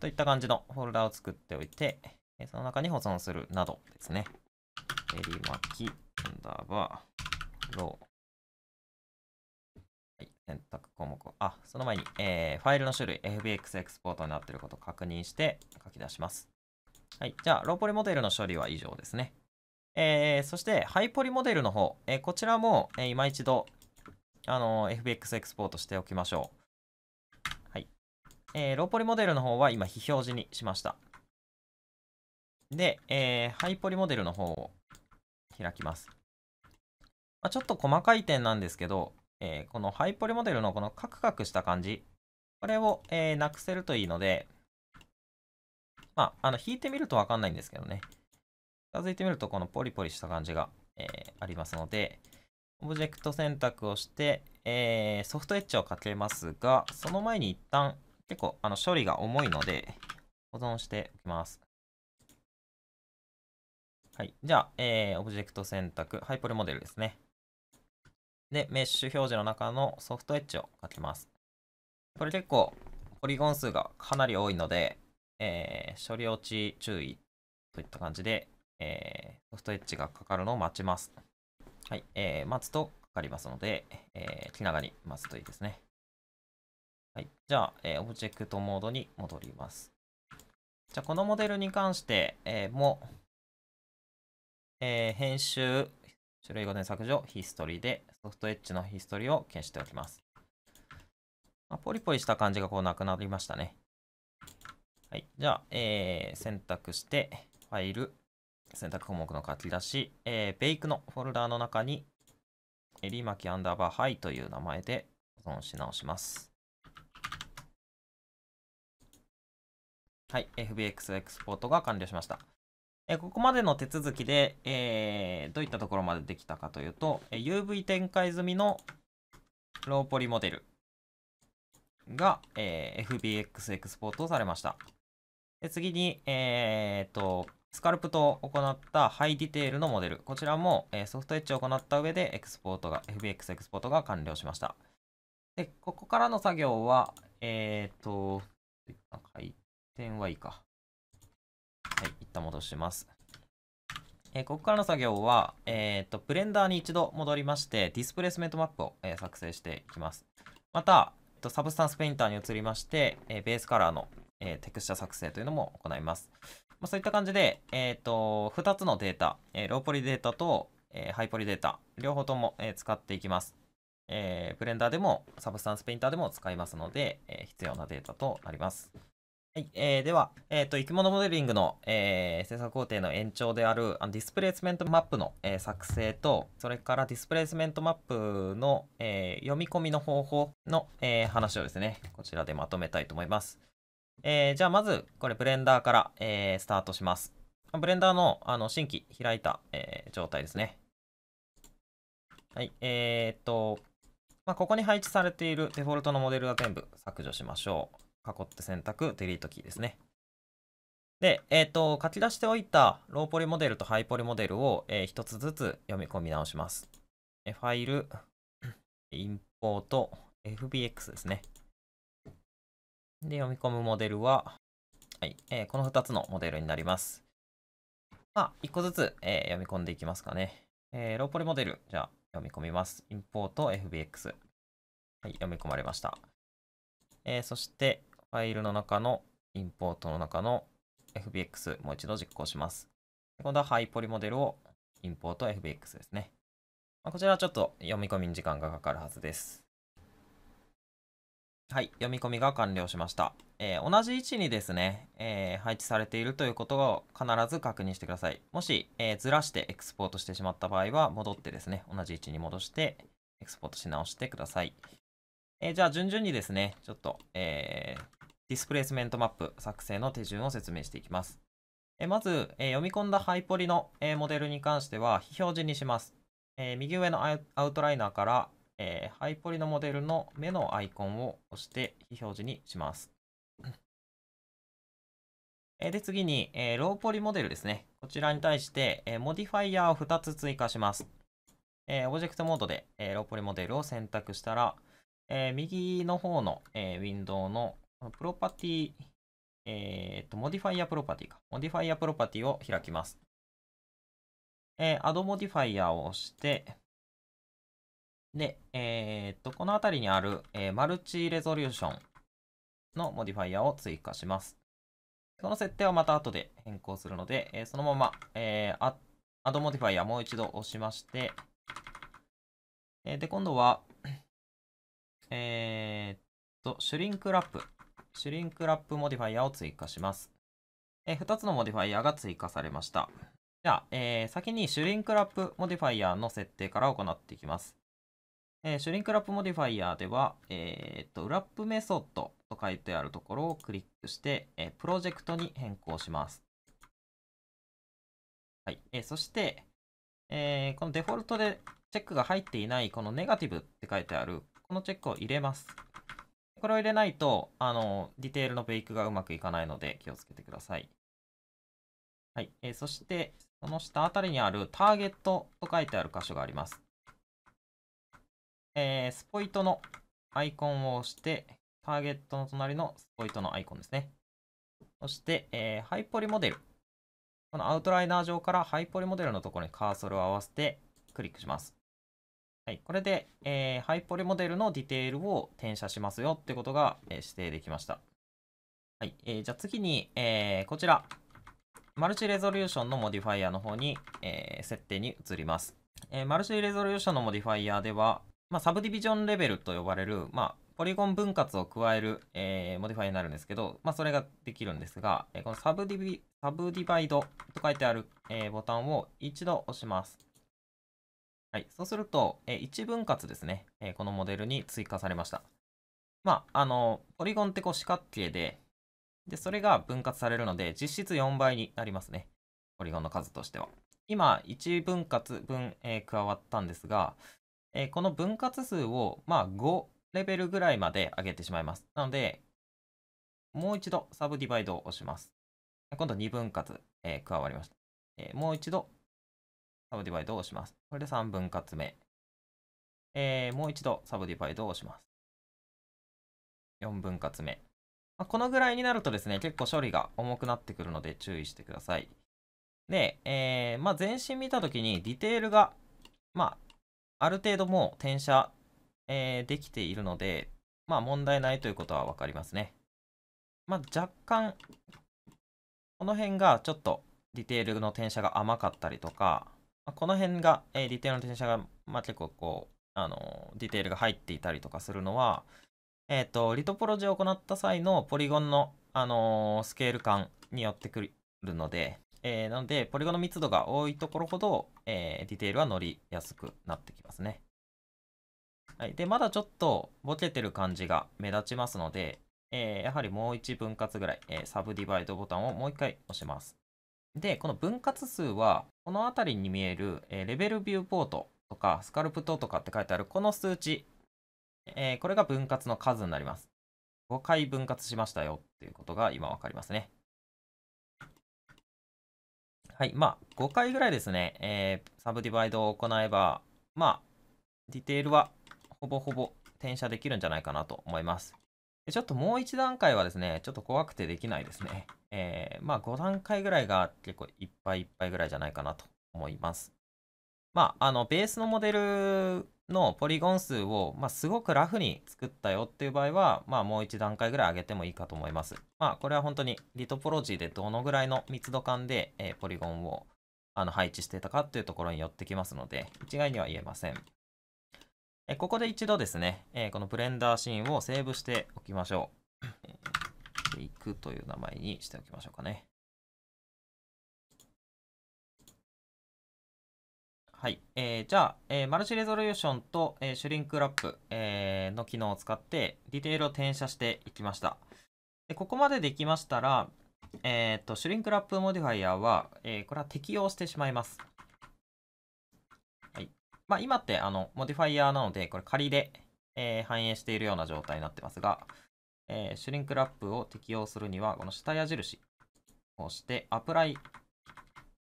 といった感じのフォルダを作っておいて、その中に保存するなどですね。えりまき、アンダーバー、ロー。はい、選択項目を、あ、その前に、えー、ファイルの種類、FBX エクスポートになっていることを確認して書き出します。はい、じゃあ、ローポリモデルの処理は以上ですね。えー、そして、ハイポリモデルの方、えー、こちらも、えー、今一度、あのー、FBX エクスポートしておきましょう。えー、ローポリモデルの方は今非表示にしました。で、えー、ハイポリモデルの方を開きます。まあ、ちょっと細かい点なんですけど、えー、このハイポリモデルのこのカクカクした感じ、これを、えー、なくせるといいので、まあ、あの、引いてみるとわかんないんですけどね。近づいてみると、このポリポリした感じが、えー、ありますので、オブジェクト選択をして、えー、ソフトエッジをかけますが、その前に一旦、結構、あの、処理が重いので、保存しておきます。はい。じゃあ、えー、オブジェクト選択、ハイポルモデルですね。で、メッシュ表示の中のソフトエッジを書きます。これ結構、ポリゴン数がかなり多いので、えー、処理落ち注意といった感じで、えー、ソフトエッジがかかるのを待ちます。はい。えー、待つとかかりますので、えー、気長に待つといいですね。はい。じゃあ、えー、オブジェクトモードに戻ります。じゃあ、このモデルに関して、えー、も、えー、編集、種類ごとに削除、ヒストリーで、ソフトエッジのヒストリーを消しておきます。まあ、ポリポリした感じがこうなくなりましたね。はい。じゃあ、えー、選択して、ファイル、選択項目の書き出し、えー、ベイクのフォルダーの中に、えりまきアンダーバーハイという名前で保存し直します。はい、FBX エクスポートが完了しました。えここまでの手続きで、えー、どういったところまでできたかというと、え UV 展開済みのローポリモデルが、えー、FBX エクスポートされました。で次に、えー、と、スカルプと行ったハイディテールのモデル。こちらも、えー、ソフトエッジを行った上でエクスポートが、FBX エクスポートが完了しました。で、ここからの作業は、えっ、ー、と、書い点はいいか。はい、一旦戻します。えー、ここからの作業は、えー、っと、ブレンダーに一度戻りまして、ディスプレイスメントマップを、えー、作成していきます。また、えっと、サブスタンスペインターに移りまして、えベースカラーの、えテクスチャ作成というのも行います。まあ、そういった感じで、えっと、2つのデータ、えローポリデータと、えハイポリデータ、両方とも、え使っていきます。えブレンダーでも、サブスタンスペインターでも使いますので、え必要なデータとなります。はい、えー、では、えっ、ー、と、生き物モデリングの、えー、制作工程の延長であるあのディスプレイスメントマップの、えー、作成と、それからディスプレイスメントマップの、え読み込みの方法の、え話をですね、こちらでまとめたいと思います。えじゃあ、まず、これ、ブレンダーから、えスタートします。ブレンダーのあの新規開いた、え状態ですね。はい、えー、っと、まあ、ここに配置されているデフォルトのモデルは全部削除しましょう。囲って選択、デリートキーですね。で、えっ、ー、と、書き出しておいたローポリモデルとハイポリモデルを、えー、つずつ読み込み直します。ファイル、[coughs] インポート、FBX ですね。で、読み込むモデルは、はいえー、この2つのモデルになります。まあ、1個ずつ、え読み込んでいきますかね。えローポリモデル、じゃあ読み込みます。インポート、FBX。はい、読み込まれました。えそして、ファイルの中のインポートの中の FBX もう一度実行します。今度はハイポリモデルをインポート FBX ですね。まあ、こちらはちょっと読み込みに時間がかかるはずです。はい、読み込みが完了しました。えー、同じ位置にですね、えー、配置されているということを必ず確認してください。もし、えー、ずらしてエクスポートしてしまった場合は、戻ってですね、同じ位置に戻して、エクスポートし直してください。えじゃあ、順々にですね、ちょっと、えディスプレイスメントマップ作成の手順を説明していきます。えまず、え読み込んだハイポリの、えモデルに関しては非表示にします。え右上のアウトライナーから、えハイポリのモデルの目のアイコンを押して非表示にします。で、次に、えローポリモデルですね。こちらに対して、えモディファイヤーを2つ追加します。えオブジェクトモードで、えローポリモデルを選択したら、え右の方の、えウィンドウの、プロパティ、えっ、と、モディファイアプロパティか。モディファイアプロパティを開きます。えー、アドモディファイアを押して、で、えっ、と、この辺りにある、えー、マルチレゾリューションのモディファイアを追加します。この設定はまた後で変更するので、えー、そのまま、えー、アドモディファイアもう一度押しまして、えー、で、今度は、えー、っと、シュリンクラップシュリンクラップモディファイアを追加します。え2つのモディファイアが追加されました。じゃあ、えー、先にシュリンクラップモディファイアの設定から行っていきます。えー、シュリンクラップモディファイアでは、えー、っと、ラップメソッドと書いてあるところをクリックして、えプロジェクトに変更します。はい。えそして、えこのデフォルトでチェックが入っていない、このネガティブって書いてある、このチェックを入れます。これを入れないと、あの、ディテールのベイクがうまくいかないので気をつけてください。はい。えー、そして、その下あたりにあるターゲットと書いてある箇所があります。えー、スポイトのアイコンを押して、ターゲットの隣のスポイトのアイコンですね。そして、えー、ハイポリモデル。このアウトライナー上からハイポリモデルのところにカーソルを合わせてクリックします。はい、これで、えー、ハイポリモデルのディテールを転写しますよってことが、えー、指定できました。はい、えー、じゃあ次に、えー、こちら、マルチレゾリューションのモディファイアの方に、えー、設定に移ります、えー、マルチレゾリューションのモディファイアでは、まあ、サブディビジョンレベルと呼ばれる、まあ、ポリゴン分割を加える、えー、モディファイアになるんですけど、まあ、それができるんですが、えこのサブディビサブディバイドと書いてある、えボタンを一度押します。はい、そうすると、え1分割ですね、えこのモデルに追加されました。まあ、あの、ポリゴンってこう四角形で、で、それが分割されるので、実質4倍になりますね。ポリゴンの数としては。今、1分割分、えー、加わったんですが、えー、この分割数を、まあ、5レベルぐらいまで上げてしまいます。なので、もう一度サブディバイドを押します。今度2分割、えー、加わりました。えもう一度サブディバイドを押します。これで3分割目。えー、もう一度サブディバイドを押します。4分割目。まあ、このぐらいになるとですね、結構処理が重くなってくるので注意してください。で、えー、まあ、全身見たときにディテールが、まあ、ある程度もう転写、えー、できているので、まあ、問題ないということはわかりますね。まあ、若干、この辺がちょっとディテールの転写が甘かったりとか、まこの辺が、えー、ディテールの転写が、まあ、結構こう、あのディテールが入っていたりとかするのは、えっ、ー、と、リトポロジを行った際のポリゴンの、あのスケール感によってくるので、えー、なので、ポリゴンの密度が多いところほど、えディテールは乗りやすくなってきますね。はい、で、まだちょっとボケてる感じが目立ちますので、えー、やはりもう1分割ぐらい、えー、サブディバイドボタンをもう1回押します。で、この分割数は、この辺りに見える、えー、レベルビューポートとかスカルプトとかって書いてあるこの数値、えー、これが分割の数になります。5回分割しましたよっていうことが今わかりますね。はい、まあ5回ぐらいですね、えー、サブディバイドを行えば、まあディテールはほぼほぼ転写できるんじゃないかなと思います。でちょっともう一段階はですね、ちょっと怖くてできないですね。えー、まあ5段階ぐらいが結構いっぱいいっぱいぐらいじゃないかなと思います。まあ、あの、ベースのモデルのポリゴン数を、まあ、すごくラフに作ったよっていう場合は、まあ、もう1段階ぐらい上げてもいいかと思います。まあ、これは本当にリトポロジーでどのぐらいの密度感で、えー、ポリゴンをあの配置してたかっていうところによってきますので、一概には言えません。えここで一度ですね、えー、このブレンダーシーンをセーブしておきましょう。リーという名前にしておきましょうかね。はい。えー、じゃあ、えー、マルチレゾリューションと、えー、シュリンクラップ、えー、の機能を使って、ディテールを転写していきました。でここまでできましたら、えっ、ー、と、シュリンクラップモディファイアは、えー、これは適用してしまいます。はい。まあ、今って、あの、モディファイアなので、これ仮で、えー、反映しているような状態になってますが、えー、シュリンクラップを適用するには、この下矢印を押して、アプライ、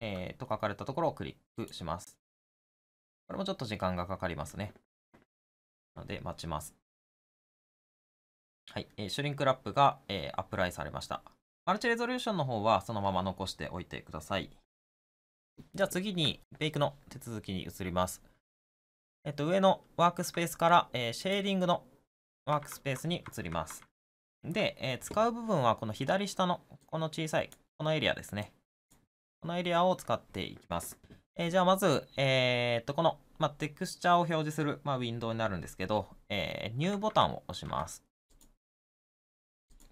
えー、と書かれたところをクリックします。これもちょっと時間がかかりますね。なので、待ちます。はい、えー、シュリンクラップが、えー、アプライされました。マルチレゾリューションの方はそのまま残しておいてください。じゃあ次に、ベイクの手続きに移ります。えっと、上のワークスペースから、えー、シェーディングのワークスペースに移ります。で、えー、使う部分はこの左下のこの小さいこのエリアですね。このエリアを使っていきます。えー、じゃあまず、えー、っと、この、まあ、テクスチャーを表示する、まあ、ウィンドウになるんですけど、えー、ニューボタンを押します。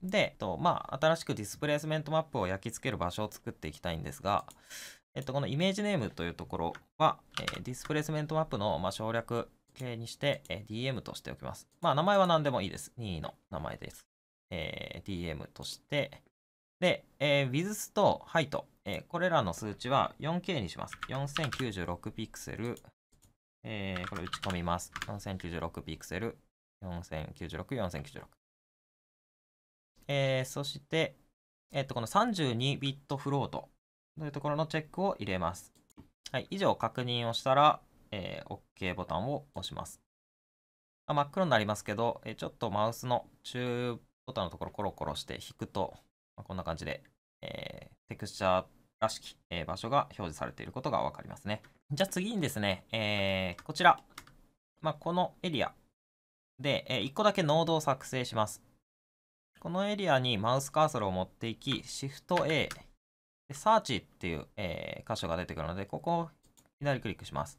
で、えっと、まあ、新しくディスプレイスメントマップを焼き付ける場所を作っていきたいんですが、えっと、このイメージネームというところは、えー、ディスプレイスメントマップの、まあ、省略形にして、えー、DM としておきます。まあ、名前は何でもいいです。任意の名前です。えー、TM として、で、えー、w i z と HIGH えー、これらの数値は 4K にします。4096ピクセル、えー、これ打ち込みます。4096ピクセル、4096、4096。えー、そして、えっ、と、この32ビットフロートというところのチェックを入れます。はい、以上確認をしたら、えー、OK ボタンを押します。真っ黒になりますけど、えー、ちょっとマウスの中ボタンのところコロコロして引くと、まあ、こんな感じで、えー、テクスチャーらしき、えー、場所が表示されていることがわかりますね。じゃあ次にですね、えー、こちら、まあ、このエリアで、え1個だけノードを作成します。このエリアにマウスカーソルを持っていき、シフト A、でサーチっていう、え箇所が出てくるので、ここを左クリックします。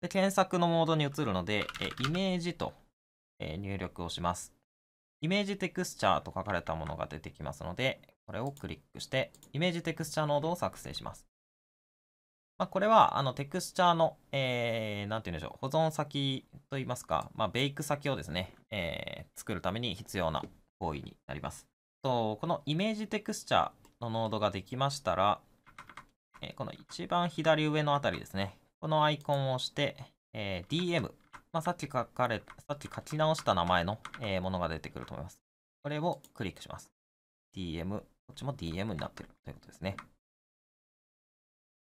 で検索のモードに移るので、えイメージと、え入力をします。イメージテクスチャーと書かれたものが出てきますので、これをクリックして、イメージテクスチャーノードを作成します。まあ、これは、あの、テクスチャーの、えー、なんて言うんでしょう、保存先といいますか、まあ、ベイク先をですね、えー、作るために必要な行為になります。と、このイメージテクスチャーのノードができましたら、えー、この一番左上のあたりですね、このアイコンを押して、えー、DM まあ、さっき書かれ、さっき書き直した名前の、えー、ものが出てくると思います。これをクリックします。DM、こっちも DM になってるということですね。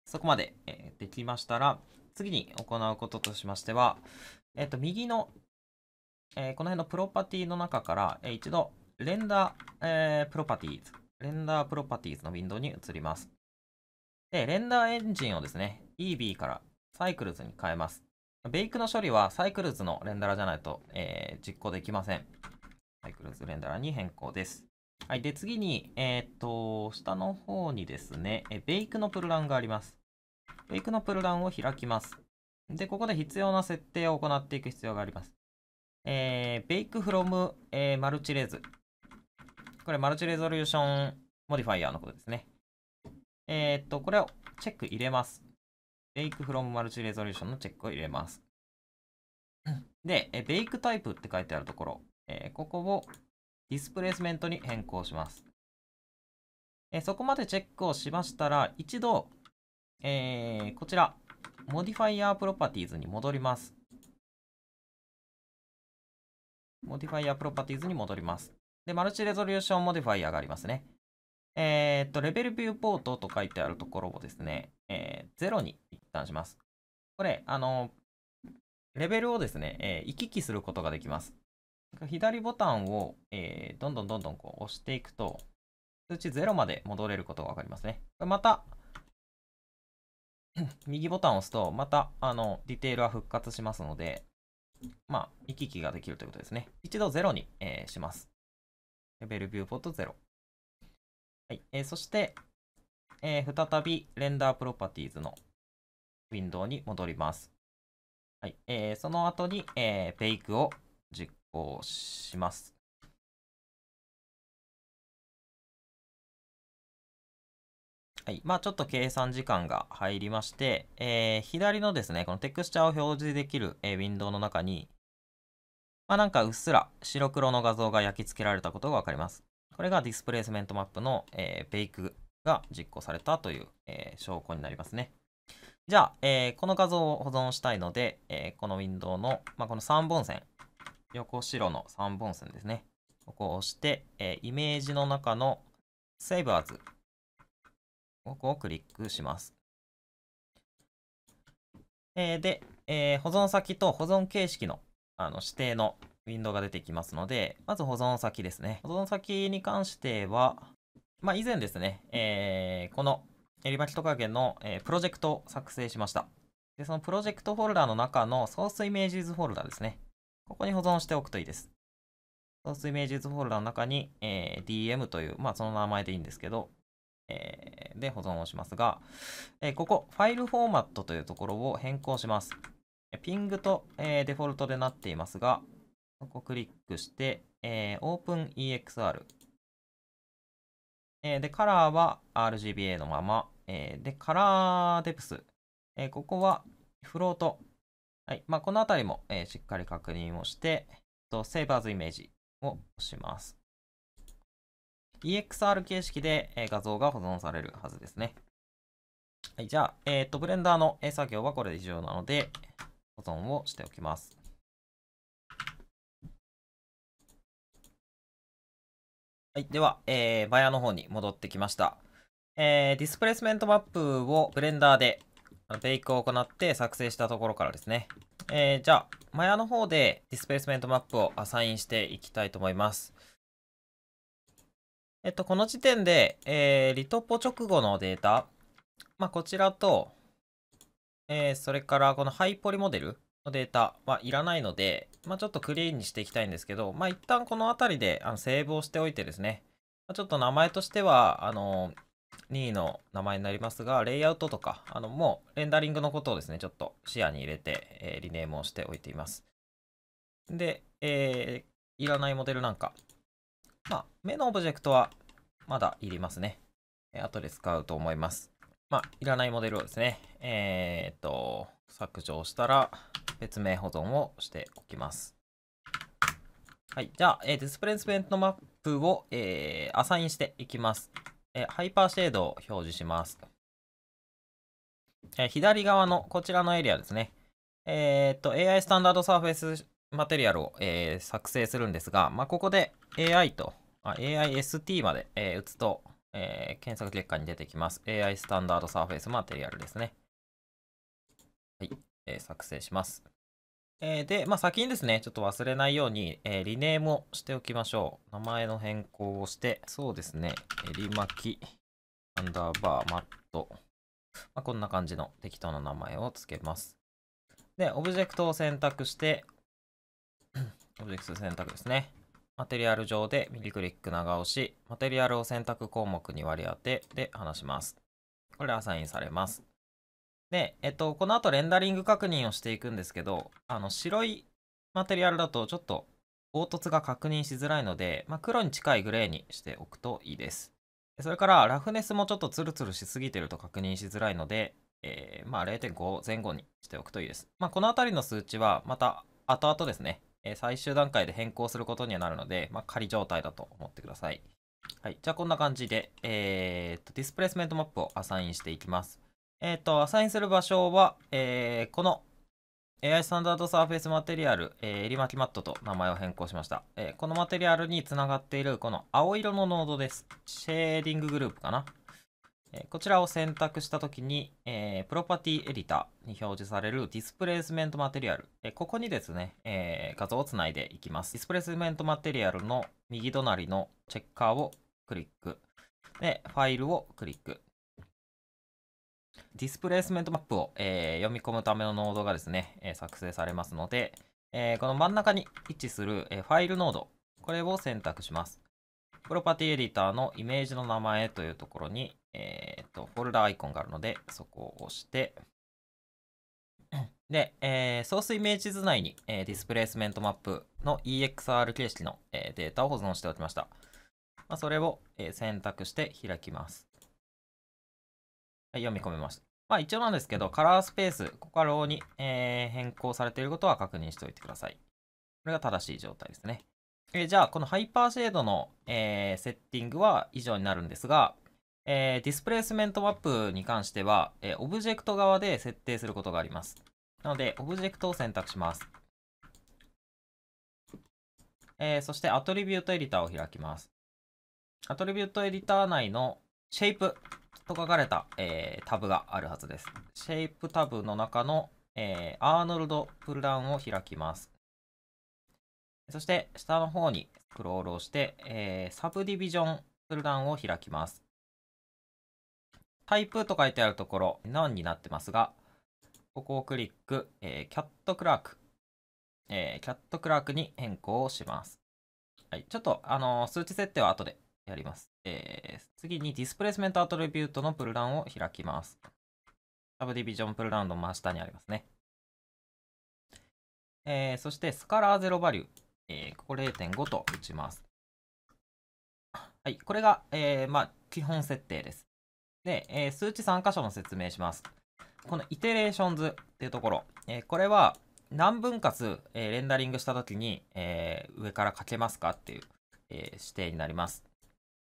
そこまで、えー、できましたら、次に行うこととしましては、えっ、ー、と、右の、えー、この辺のプロパティの中から、えー、一度、レンダー、えー、プロパティーズ、レンダープロパティーズのウィンドウに移ります。で、レンダーエンジンをですね、EB からサイクルズに変えます。ベイクの処理はサイクルズのレンダラじゃないと、えー、実行できません。サイクルズレンダラに変更です。はい。で、次に、えっ、と、下の方にですね、えベイクのプルランがあります。ベイクのプルランを開きます。で、ここで必要な設定を行っていく必要があります。えー、ベイクフロム、えー、マルチレーズ。これ、マルチレゾリューションモディファイアのことですね。えっ、と、これをチェック入れます。bake from マルチレゾリューションのチェックを入れます。で、bake タイプって書いてあるところ、えー、ここをディスプレイスメントに変更します。えー、そこまでチェックをしましたら、一度、えー、こちら、modifier properties に戻ります。modifier properties に戻ります。で、マルチレゾリューションモディファイアがありますね。えー、っと、レベルビューポートと書いてあるところをですね、えー、0に一旦します。これ、あの、レベルをですね、えー、行き来することができます。左ボタンを、えー、どんどんどんどんこう押していくと、数値0まで戻れることがわかりますね。また、[clears throat] 右ボタンを押すと、また、あの、ディテールは復活しますので、まあ、行き来ができるということですね。一度0に、えー、します。レベルビューポート0。はい。えー、そして、えー、再びレンダープロパティーズのウィンドウに戻ります。はい、えー、その後に、えー、ベイクを実行します。はい。まあ、ちょっと計算時間が入りまして、えー、左のですね、このテクスチャを表示できる、えー、ウィンドウの中に、まあ、なんかうっすら白黒の画像が焼き付けられたことがわかります。これがディスプレイスメントマップの、えー、ベイクが実行されたという、えー、証拠になりますね。じゃあ、えー、この画像を保存したいので、えー、このウィンドウの、まあ、この3本線、横白の3本線ですね。ここを押して、えイメージの中の Save As ここをクリックします。えで、え保存先と保存形式のあの指定のウィンドウが出てきますので、まず保存先ですね。保存先に関しては、まあ、以前ですね、えー、このエリバキトカゲの、えー、プロジェクトを作成しました。で、そのプロジェクトフォルダの中のソースイメージズフォルダですね。ここに保存しておくといいです。ソースイメージズフォルダの中に、えー、DM という、まあ、その名前でいいんですけど、えー、で保存をしますが、えー、ここ、ファイルフォーマットというところを変更します。ピングと、えー、デフォルトでなっていますが、ここクリックして、えー、OpenEXR えー、で、カラーは RGBA のまま。えー、で、カラーデプス。えー、ここはフロート。はい。まあ、このあたりも、えしっかり確認をして、と、セーバーズイメージを押します。EXR 形式で、え画像が保存されるはずですね。はい。じゃあ、えっ、と、ブレンダーの作業はこれで以上なので、保存をしておきます。はい、では、えー、バヤの方に戻ってきました。えー、ディスプレイスメントマップをブレンダーでベイクを行って作成したところからですね。えー、じゃあ、マヤの方でディスプレイスメントマップをアサインしていきたいと思います。えっと、この時点で、えー、リトポ直後のデータ、まあ、こちらと、えー、それからこのハイポリモデル、のデータはいらないので、まあ、ちょっとクリーンにしていきたいんですけど、まあ、一旦この辺りであのセーブをしておいてですね、まあ、ちょっと名前としては、あの、任意の名前になりますが、レイアウトとか、あの、もうレンダリングのことをですね、ちょっと視野に入れて、えー、リネームをしておいています。で、えー、いらないモデルなんか、まあ、目のオブジェクトはまだいりますね。後で使うと思います。まあ、いらないモデルをですね、えー、っと、削除したら別名保存をしておきます。はい。じゃあ、えディスプレイスペントマップを、えー、アサインしていきます、えー、ハイパーシェードを表示します。えー、左側のこちらのエリアですね。えっと、AI スタンダードサーフェスマテリアルを、え作成するんですが、まあ、ここで AI と、AIST まで、え打つと、えー、検索結果に出てきます。AI スタンダードサーフェイスマテリアルですね。はい、えー、作成します。えー、で、まあ、先にですね、ちょっと忘れないように、えー、リネームをしておきましょう。名前の変更をして、そうですね、えりまき、アンダーバー、マット。まあ、こんな感じの適当な名前を付けます。で、オブジェクトを選択して、[coughs] オブジェクト選択ですね。マテリアル上で右クリック長押し、マテリアルを選択項目に割り当てで話します。これアサインされます。で、えっと、この後レンダリング確認をしていくんですけど、あの、白いマテリアルだとちょっと凹凸が確認しづらいので、まあ、黒に近いグレーにしておくといいです。それからラフネスもちょっとツルツルしすぎてると確認しづらいので、えー、まあ0.5前後にしておくといいです。まあ、このあたりの数値はまた後々ですね、え最終段階で変更することにはなるので、まあ、仮状態だと思ってください。はい。じゃあ、こんな感じで、えー、っと、ディスプレイスメントマップをアサインしていきます。えー、っと、アサインする場所は、えー、この AI スタンダードサーフェイスマテリアル、えー、襟巻きマットと名前を変更しました。えー、このマテリアルにつながっている、この青色のノードです。シェーディンググループかな。こちらを選択したときに、えー、プロパティエディターに表示されるディスプレイスメントマテリアル、えここにですね、えー、画像をつないでいきます。ディスプレイスメントマテリアルの右隣のチェッカーをクリック。で、ファイルをクリック。ディスプレイスメントマップを、えー、読み込むためのノードがですね、え作成されますので、えこの真ん中に位置する、えファイルノード、これを選択します。プロパティエディターのイメージの名前というところに、えっ、ー、と、フォルダアイコンがあるので、そこを押して、で、えー、ソースイメージ図内に、えー、ディスプレイスメントマップの EXR 形式の、えー、データを保存しておきました。まあ、それを、え選択して開きます。はい、読み込めました。まあ一応なんですけど、カラースペース、ここからローに、え変更されていることは確認しておいてください。これが正しい状態ですね。えー、じゃあ、このハイパーシェードの、えー、セッティングは以上になるんですが、えー、ディスプレイスメントマップに関しては、えー、オブジェクト側で設定することがあります。なので、オブジェクトを選択します。えー、そして、アトリビュートエディターを開きます。アトリビュートエディター内のシェイプと書かれた、えー、タブがあるはずです。シェイプタブの中の、えー、アーノルドプルダウンを開きます。そして下の方にスクロールをして、えー、サブディビジョンルダウ欄を開きます。タイプと書いてあるところ、何になってますが、ここをクリック、えー、キャットクラーク、えー、キャットクラークに変更をします。はい、ちょっと、あのー、数値設定は後でやります。えー、次にディスプレイスメントアトリビュートのプルランを開きます。サブディビジョンプルランの真下にありますね。えー、そして、スカラーゼロバリュー。ここ0.5と打ちます。はい、これが、えー、まあ、基本設定です。で、えー、数値3箇所も説明します。このイテレーションズっていうところ、えー、これは何分割、えレンダリングした時に、え上からかけますかっていう、え指定になります。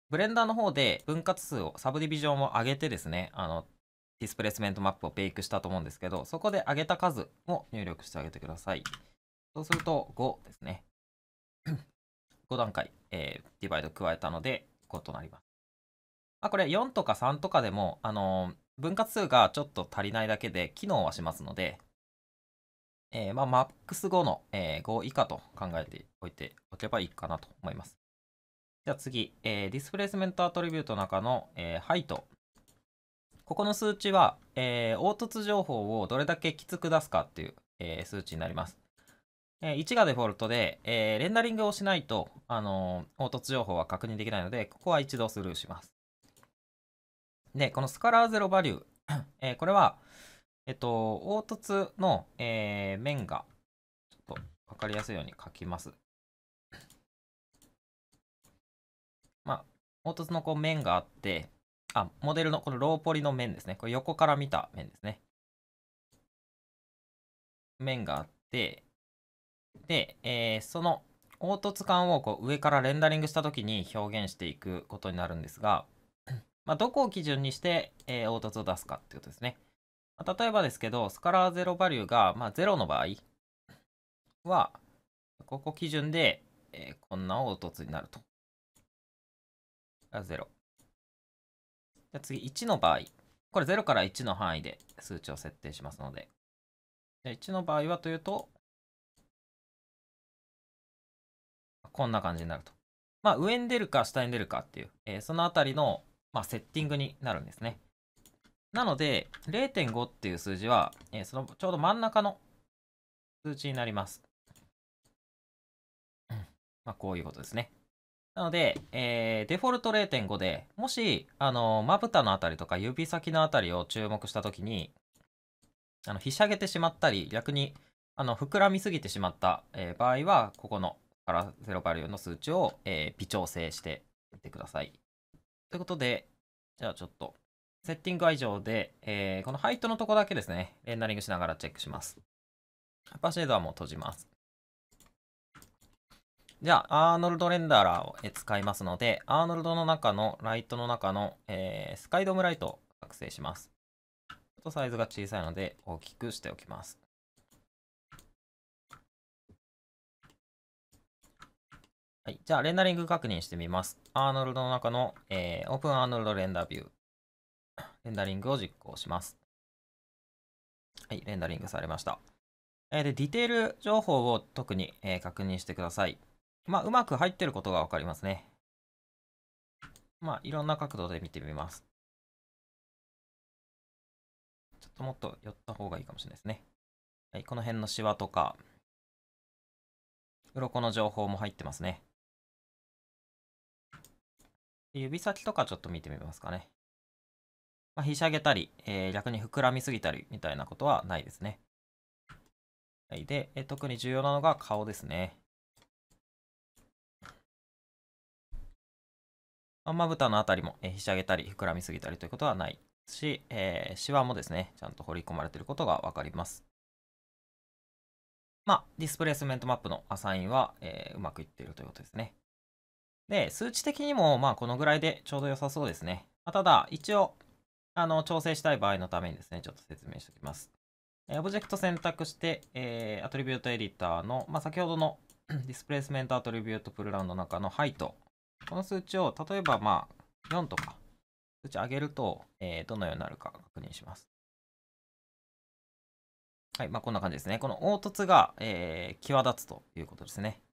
ブレンダーの方で分割数を、サブディビジョンを上げてですね、あの、ディスプレイスメントマップをベイクしたと思うんですけど、そこで上げた数を入力してあげてください。そうすると5ですね。5 [clears throat] 段階、えー、ディバイド加えたので5となります。まあ、これ4とか3とかでも、あのー、分割数がちょっと足りないだけで機能はしますので、えー、まあ、マックス5の、えー、5以下と考えておいておけばいいかなと思います。じゃあ次、えー、ディスプレイスメントアトリビュートの中の、えー、ハイト。ここの数値は、えー、凹凸情報をどれだけきつく出すかっていう、えー、数値になります。え1がデフォルトで、えー、レンダリングをしないと、あのー、凹凸情報は確認できないので、ここは一度スルーします。で、このスカラーゼロバリュー、[clears throat] えー、これは、えっと、凹凸の、えー、面が、ちょっと分かりやすいように書きます。[clears throat] まあ、凹凸のこう面があって、あ、モデルのこのローポリの面ですね。これ横から見た面ですね。面があって、で、えー、その凹凸感をこう上からレンダリングした時に表現していくことになるんですが、[clears throat] まあ、どこを基準にして、えー、凹凸を出すかっていうことですね。まあ、例えばですけど、スカラーゼロバリューが、まあ、0の場合は、ここ基準で、えー、こんな凹凸になると。ゼ0。じゃ次、1の場合。これ0から1の範囲で数値を設定しますので。1の場合はというと、こんな感じになると。まあ、上に出るか下に出るかっていう、えー、そのあたりの、まあ、セッティングになるんですね。なので、0.5っていう数字は、えー、そのちょうど真ん中の数値になります。まあ、こういうことですね。なので、えー、デフォルト0.5で、もし、あのまぶたのあたりとか指先のあたりを注目したときに、あの、ひしゃげてしまったり、逆に、あの、膨らみすぎてしまった、えー、場合は、ここのから0から4の数値を、えー、微調整してみてください。ということで、じゃあちょっと、セッティングは以上で、えー、このハイトのとこだけですね、レンダリングしながらチェックします。パシェードはもう閉じます。じゃあ、アーノルドレンダーラーを使いますので、アーノルドの中の、ライトの中の、えー、スカイドームライトを作成します。ちょっとサイズが小さいので、大きくしておきます。はい。じゃあ、レンダリング確認してみます。アーノルドの中の、えー、オープンアーノルドレンダービュー。レンダリングを実行します。はい。レンダリングされました。えー、で、ディテール情報を特に、えー、確認してください。まあ、うまく入ってることがわかりますね。まあ、いろんな角度で見てみます。ちょっともっと寄った方がいいかもしれないですね。はい、この辺のシワとか、鱗の情報も入ってますね。指先とかちょっと見てみますかね。まあ、ひしゃげたり、えー、逆に膨らみすぎたりみたいなことはないですね。はい、で、えー、特に重要なのが顔ですね。まぶたのあたりも、えー、ひしゃげたり膨らみすぎたりということはないし、えー、シワもですね、ちゃんと彫り込まれていることがわかります。まあ、ディスプレイスメントマップのアサインは、えー、うまくいっているということですね。で、数値的にも、まあ、このぐらいでちょうど良さそうですね。まあ、ただ、一応、あの、調整したい場合のためにですね、ちょっと説明しておきます。えー、オブジェクト選択して、えー、アトリビュートエディターの、まあ、先ほどの [clears throat] ディスプレイスメントアトリビュートプルラウンの中のハイト。この数値を、例えば、まあ、4とか、数値上げると、えー、どのようになるか確認します。はい、まあ、こんな感じですね。この凹凸が、えー、際立つということですね。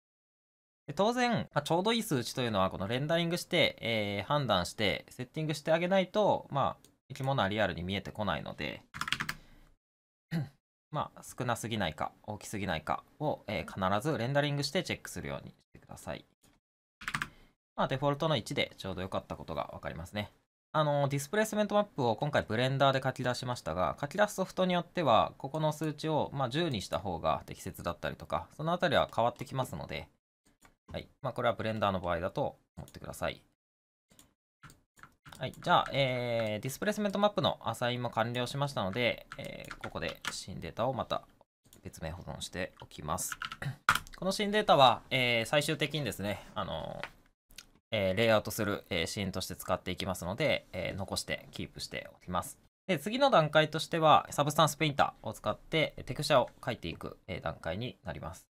当然、まあ、ちょうどいい数値というのは、このレンダリングして、えー、判断して、セッティングしてあげないと、まあ、生き物はリアルに見えてこないので、[clears throat] まあ、少なすぎないか、大きすぎないかを、えー、必ずレンダリングしてチェックするようにしてください。まあ、デフォルトの1でちょうど良かったことがわかりますね。あの、ディスプレイスメントマップを今回ブレンダーで書き出しましたが、書き出すソフトによっては、ここの数値を、ま10にした方が適切だったりとか、そのあたりは変わってきますので、はい。まあ、これはブレンダーの場合だと思ってください。はい。じゃあ、えー、ディスプレイスメントマップのアサインも完了しましたので、えー、ここで新データをまた別名保存しておきます。[clears throat] この新データは、えー、最終的にですね、あのー、えー、レイアウトする、えー、シーンとして使っていきますので、えー、残してキープしておきます。で、次の段階としては、サブスタンスペインターを使ってテクシャを書いていく、え段階になります。